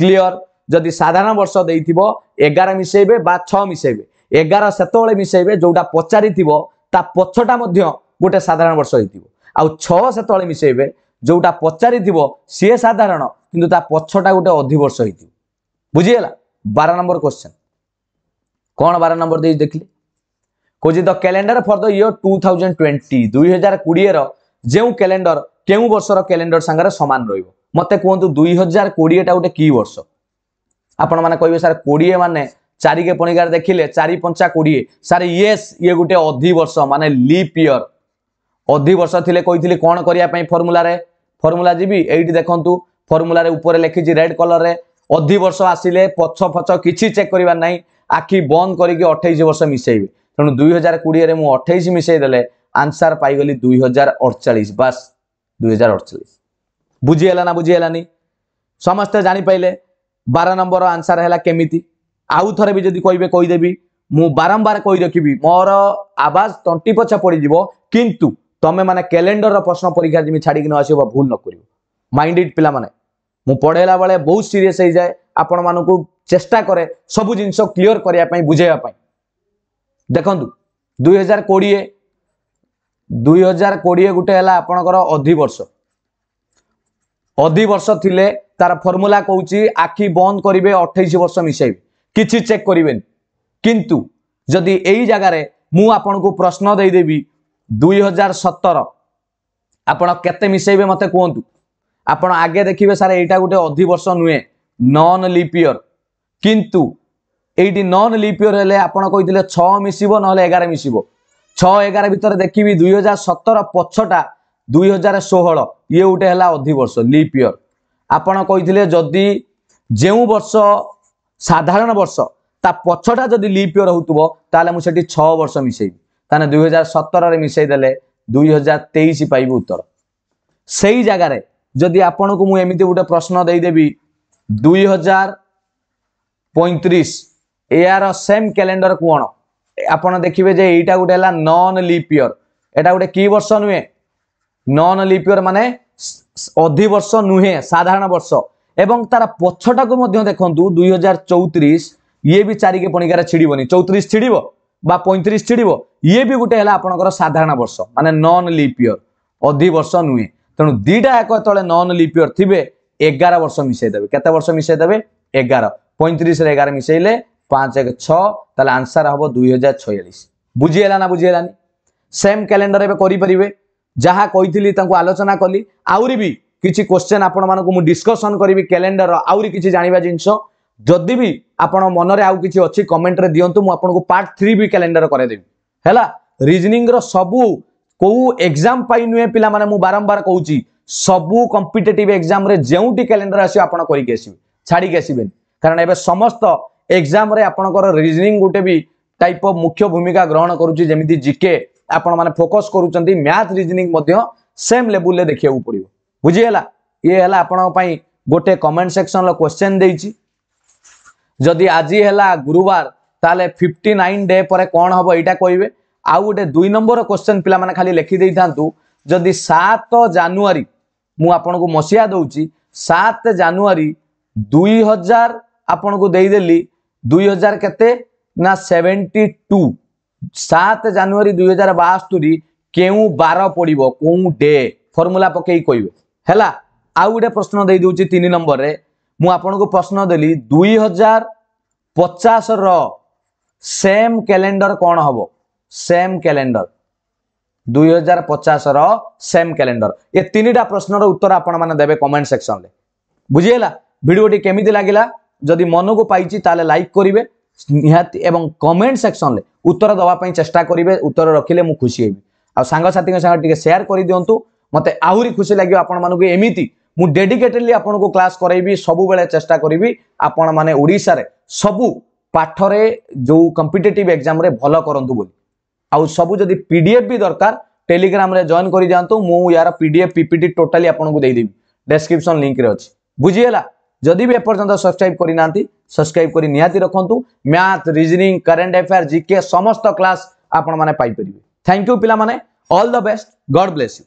Speaker 1: କ୍ଲିଅର ଯଦି ସାଧାରଣ ବର୍ଷ ଦେଇଥିବ ଏଗାର ମିଶାଇବେ ବା ଛଅ ମିଶାଇବେ ଏଗାର ସେତେବେଳେ ମିଶାଇବେ ଯେଉଁଟା ପଚାରିଥିବ ତା ପଛଟା ମଧ୍ୟ ଗୋଟେ ସାଧାରଣ ବର୍ଷ ହେଇଥିବ ଆଉ ଛଅ ସେତେବେଳେ ମିଶାଇବେ ଯେଉଁଟା ପଚାରିଥିବ ସିଏ ସାଧାରଣ କିନ୍ତୁ ତା ପଛଟା ଗୋଟେ ଅଧିବର୍ଷ ହେଇଥିବ ବୁଝିଗଲା ବାର ନମ୍ବର କ୍ୱେଶ୍ଚନ୍ କ'ଣ ବାର ନମ୍ବର ଦେଇଛି ଦେଖିଲେ କହୁଛି the calendar for the year two thousand twenty ଦୁଇ ହଜାର କୋଡ଼ିଏର ଯେଉଁ କ୍ୟାଲେଣ୍ଡର କେଉଁ ବର୍ଷର କ୍ୟାଲେଣ୍ଡର ସାଙ୍ଗରେ ସମାନ ରହିବ ମୋତେ କୁହନ୍ତୁ ଦୁଇ ହଜାର କୋଡ଼ିଏଟା ଗୋଟେ କି ବର୍ଷ ଆପଣମାନେ କହିବେ ସାର୍ କୋଡ଼ିଏ ମାନେ ଚାରିକେ ପଣିକାରେ ଦେଖିଲେ ଚାରି ପଞ୍ଚା କୋଡ଼ିଏ ସାର୍ ୟେସ୍ ଇଏ ଗୋଟେ ବର୍ଷ ମାନେ ଲିପ୍ ଇୟର ବର୍ଷ ଥିଲେ କହିଥିଲି କ'ଣ କରିବା ପାଇଁ ଫର୍ମୁଲାରେ ଫର୍ମୁଲା ଯିବି ଏଇଠି ଦେଖନ୍ତୁ ଫର୍ମୁଲାରେ ଉପରେ ଲେଖିଛି ରେଡ୍ କଲର୍ରେ ଅଧି ବର୍ଷ ଆସିଲେ ପଛ ଫଛ କିଛି ଚେକ୍ କରିବାର ନାହିଁ ଆଖି ବନ୍ଦ କରିକି ଅଠେଇଶ ବର୍ଷ ମିଶାଇବେ ତେଣୁ ଦୁଇ ହଜାର କୋଡ଼ିଏରେ ମୁଁ ଅଠେଇଶ ମିଶାଇ ଦେଲେ ଆନ୍ସାର ପାଇଗଲି ଦୁଇ ହଜାର ଅଡ଼ଚାଳିଶ ବାସ୍ ଦୁଇ ହଜାର ଅଡ଼ଚାଳିଶ ବୁଝିହେଲା ନା ବୁଝିହେଲାନି ସମସ୍ତେ ଜାଣିପାରିଲେ ବାର ନମ୍ବର ଆନ୍ସାର ହେଲା କେମିତି ଆଉ ଥରେ ବି ଯଦି କହିବେ କହିଦେବି ମୁଁ ବାରମ୍ବାର କହି ରଖିବି ମୋର ଆବାଜ ତଣ୍ଟି ପଛା ପଡ଼ିଯିବ କିନ୍ତୁ ତମେମାନେ କ୍ୟାଲେଣ୍ଡରର ପ୍ରଶ୍ନ ପରୀକ୍ଷା ଯେମିତି ଛାଡ଼ିକି ନ ଆସିବ ଭୁଲ ନ କରିବ ମାଇଣ୍ଡେଡ୍ ପିଲାମାନେ ମୁଁ ପଢ଼େଇଲା ବେଳେ ବହୁତ ସିରିୟସ୍ ହେଇଯାଏ ଆପଣମାନଙ୍କୁ ଚେଷ୍ଟା କରେ ସବୁ ଜିନିଷ କ୍ଲିଅର କରିବା ପାଇଁ ବୁଝେଇବା ପାଇଁ ଦେଖନ୍ତୁ ଦୁଇ ହଜାର କୋଡ଼ିଏ ଦୁଇ ହଜାର କୋଡ଼ିଏ ଗୋଟେ ହେଲା ଆପଣଙ୍କର ଅଧିବର୍ଷ ଅଧିବର୍ଷ ଥିଲେ ତାର ଫର୍ମୁଲା କହୁଛି ଆଖି ବନ୍ଦ କରିବେ ଅଠେଇଶ ବର୍ଷ ମିଶାଇବେ କିଛି ଚେକ୍ କରିବେନି କିନ୍ତୁ ଯଦି ଏଇ ଜାଗାରେ ମୁଁ ଆପଣଙ୍କୁ ପ୍ରଶ୍ନ ଦେଇଦେବି ଦୁଇ ହଜାର ସତର ଆପଣ କେତେ ମିଶାଇବେ ମୋତେ କୁହନ୍ତୁ ଆପଣ ଆଗେ ଦେଖିବେ ସାର୍ ଏଇଟା ଗୋଟେ ଅଧିବର୍ଷ ନୁହେଁ ନନ୍ ଲିପ୍ ଇୟର୍ କିନ୍ତୁ এইটি নন লিপিওর হলে আপনার কে ছ মিশিব নহলে এগার মিশিব ছ এগার ভিতরে দেখবি দুই হাজার সতর পছটা দুই হাজার ষোহল ইয়ে গোটে হল অধিবর্ষ লিপিওর আপনার কে যদি যে বর্ষ সাধারণ বর্ষ তা পছটা যদি লিপিওর হোথব তাহলে মু সেটি ছ বর্ষ মিশাইবি তাহলে দুই হাজার সতরের মিশাই দেলে দুই হাজার তেইশ পাইবি উত্তর সেই জায়গায় যদি আপনার এমিতি গোটে প্রশ্ন দেইদেবি দুই হাজার পঁয়ত্রিশ এর সেম ক্যালেন্ডর কোণ আপনার দেখবে যে এইটা গোটে হল নন লিপিয়র এটা গোটে কি বর্ষ নুহে নন লিপিয়র মানে অধিবর্ষ নুহে সাধারণ বর্ষ এবং তার পছটাকু মধ্যে দেখুন দুই হাজার চৌত্রিশ ইয়ে বি চারিকে পণিকার ছিড়বনি চৌত্রিশ ছিড়ব বা পঁয়ত্রিশ ছিড়ব ইয়ে বি গোটে হল আপনার সাধারণ বর্ষ মানে নন লিপিয়র অধিবর্ষ নুহে তেমন দুইটা এক যেত নন লিপিয়র থিবে এগার বর্ষ মিশাই দেবে কেতে বর্ষ মিশাই দেবে এগার পঁয়ত্রিশে এগার মিশাইলে পাঁচ এক ছ তাহলে আনসার হব দুই হাজার ছয়ালিশ বুঝিগলা না বুঝিগলানি সেম କ୍ୟାଲେଣ୍ଡର ଏବେ କରିପାରିବେ ଯାହା କହିଥିଲି ତାଙ୍କୁ ଆଲୋଚନା କଲି ଆହୁରି ବି କିଛି କ୍ୱେଶ୍ଚେନ୍ ଆପଣମାନଙ୍କୁ ମୁଁ ଡିସ୍କସନ୍ କରିବି କ୍ୟାଲେଣ୍ଡରର ଆହୁରି କିଛି ଜାଣିବା ଜିନିଷ ଯଦି ବି ଆପଣ ମନରେ ଆଉ କିଛି ଅଛି କମେଣ୍ଟରେ ଦିଅନ୍ତୁ ମୁଁ ଆପଣଙ୍କୁ ପାର୍ଟ ଥ୍ରୀ ବି କ୍ୟାଲେଣ୍ଡର କରାଇଦେବି ହେଲା ରିଜନିଂର ସବୁ କେଉଁ ଏକ୍ଜାମ୍ ପାଇଁ ନୁହେଁ ପିଲାମାନେ ମୁଁ ବାରମ୍ବାର କହୁଛି ସବୁ କମ୍ପିଟେଟିଭ୍ ଏକ୍ଜାମ୍ରେ ଯେଉଁଠି କ୍ୟାଲେଣ୍ଡର ଆସିବ ଆପଣ କରିକି ଆସିବେ ଛାଡ଼ିକି ଆସିବେନି କାରଣ ଏବେ ସମସ୍ତ एग्जाम आपणकर रिजनिंग गोटे भी टाइप अफ मुख्य भूमिका ग्रहण करमी जिके आपण मैंने फोकस करूँ मैथ रिजनिंग सेम लेवल देखा पड़ो बुझीगला ये है आप गोटे कमेंट सेक्शन रोश्चे जदि आज है गुरुवार ताले 59 नाइन डे पर कौन हम यहाँ कहे आउ गोटे दुई नंबर क्वेश्चन पे खाली लिखिदे जदि सात जानुर मुझक मसीहा दौर सात जानुरी दुई हजार आपण को देदेली ଦୁଇ ହଜାର କେତେ ନା ସେଭେଣ୍ଟି ଟୁ ସାତ ଜାନୁଆରୀ ଦୁଇ ହଜାର ବାସ୍ତରି କେଉଁ ବାର ପଡ଼ିବ କେଉଁ ଡେ ଫର୍ମୁଲା ପକେଇ କହିବେ ହେଲା ଆଉ ଗୋଟେ ପ୍ରଶ୍ନ ଦେଇଦେଉଛି ତିନି ନମ୍ବରରେ ମୁଁ ଆପଣଙ୍କୁ ପ୍ରଶ୍ନ ଦେଲି ଦୁଇ ହଜାର ପଚାଶର ସେମ୍ କ୍ୟାଲେଣ୍ଡର କ'ଣ ହେବ ସେମ୍ କ୍ୟାଲେଣ୍ଡର ଦୁଇ ହଜାର ପଚାଶର ସେମ୍ କ୍ୟାଲେଣ୍ଡର ଏ ତିନିଟା ପ୍ରଶ୍ନର ଉତ୍ତର ଆପଣମାନେ ଦେବେ କମେଣ୍ଟ ସେକ୍ସନରେ ବୁଝିହେଲା ଭିଡ଼ିଓଟି କେମିତି ଲାଗିଲା যদি মনকু পাইছি তাহলে লাইক করবে নিহতি এবং কমেন্ট সেকশনরে উত্তর দেওয়া চেষ্টা করবে উত্তর রখিলে মু খুশি হবি আঙ্গসাথী সাথে টিকি সেয়ার করে দিও মতো আহরি খুশি লাগবে আপনার এমিতি মু ডেডিকেটেডলি আপনার ক্লাস করাইবি সবুলে চেষ্টা করবি আপনার মানে ওড়শার সবু পাঠরে যে কম্পিটেটিভ এক্সামে ভাল করতু বলে আবু যদি পিডিএফ বি দরকার টেলিগ্রামে জয়েন করে যাতে মু ইয়ার পিডিএফ পিপিটি টোটালি আপনার দিয়ে দেবি ডেসক্রিপশন লিঙ্করে অ বুঝিগাল যদি বি এপর্যন্ত সবসক্রাইব করে না সবসক্রাইব করে নিহতি রাখতু math reasoning current affair GK সমস্ত ক্লাস আপনার পাইপারে থ্যাংক ইউ পিলা all the best God bless you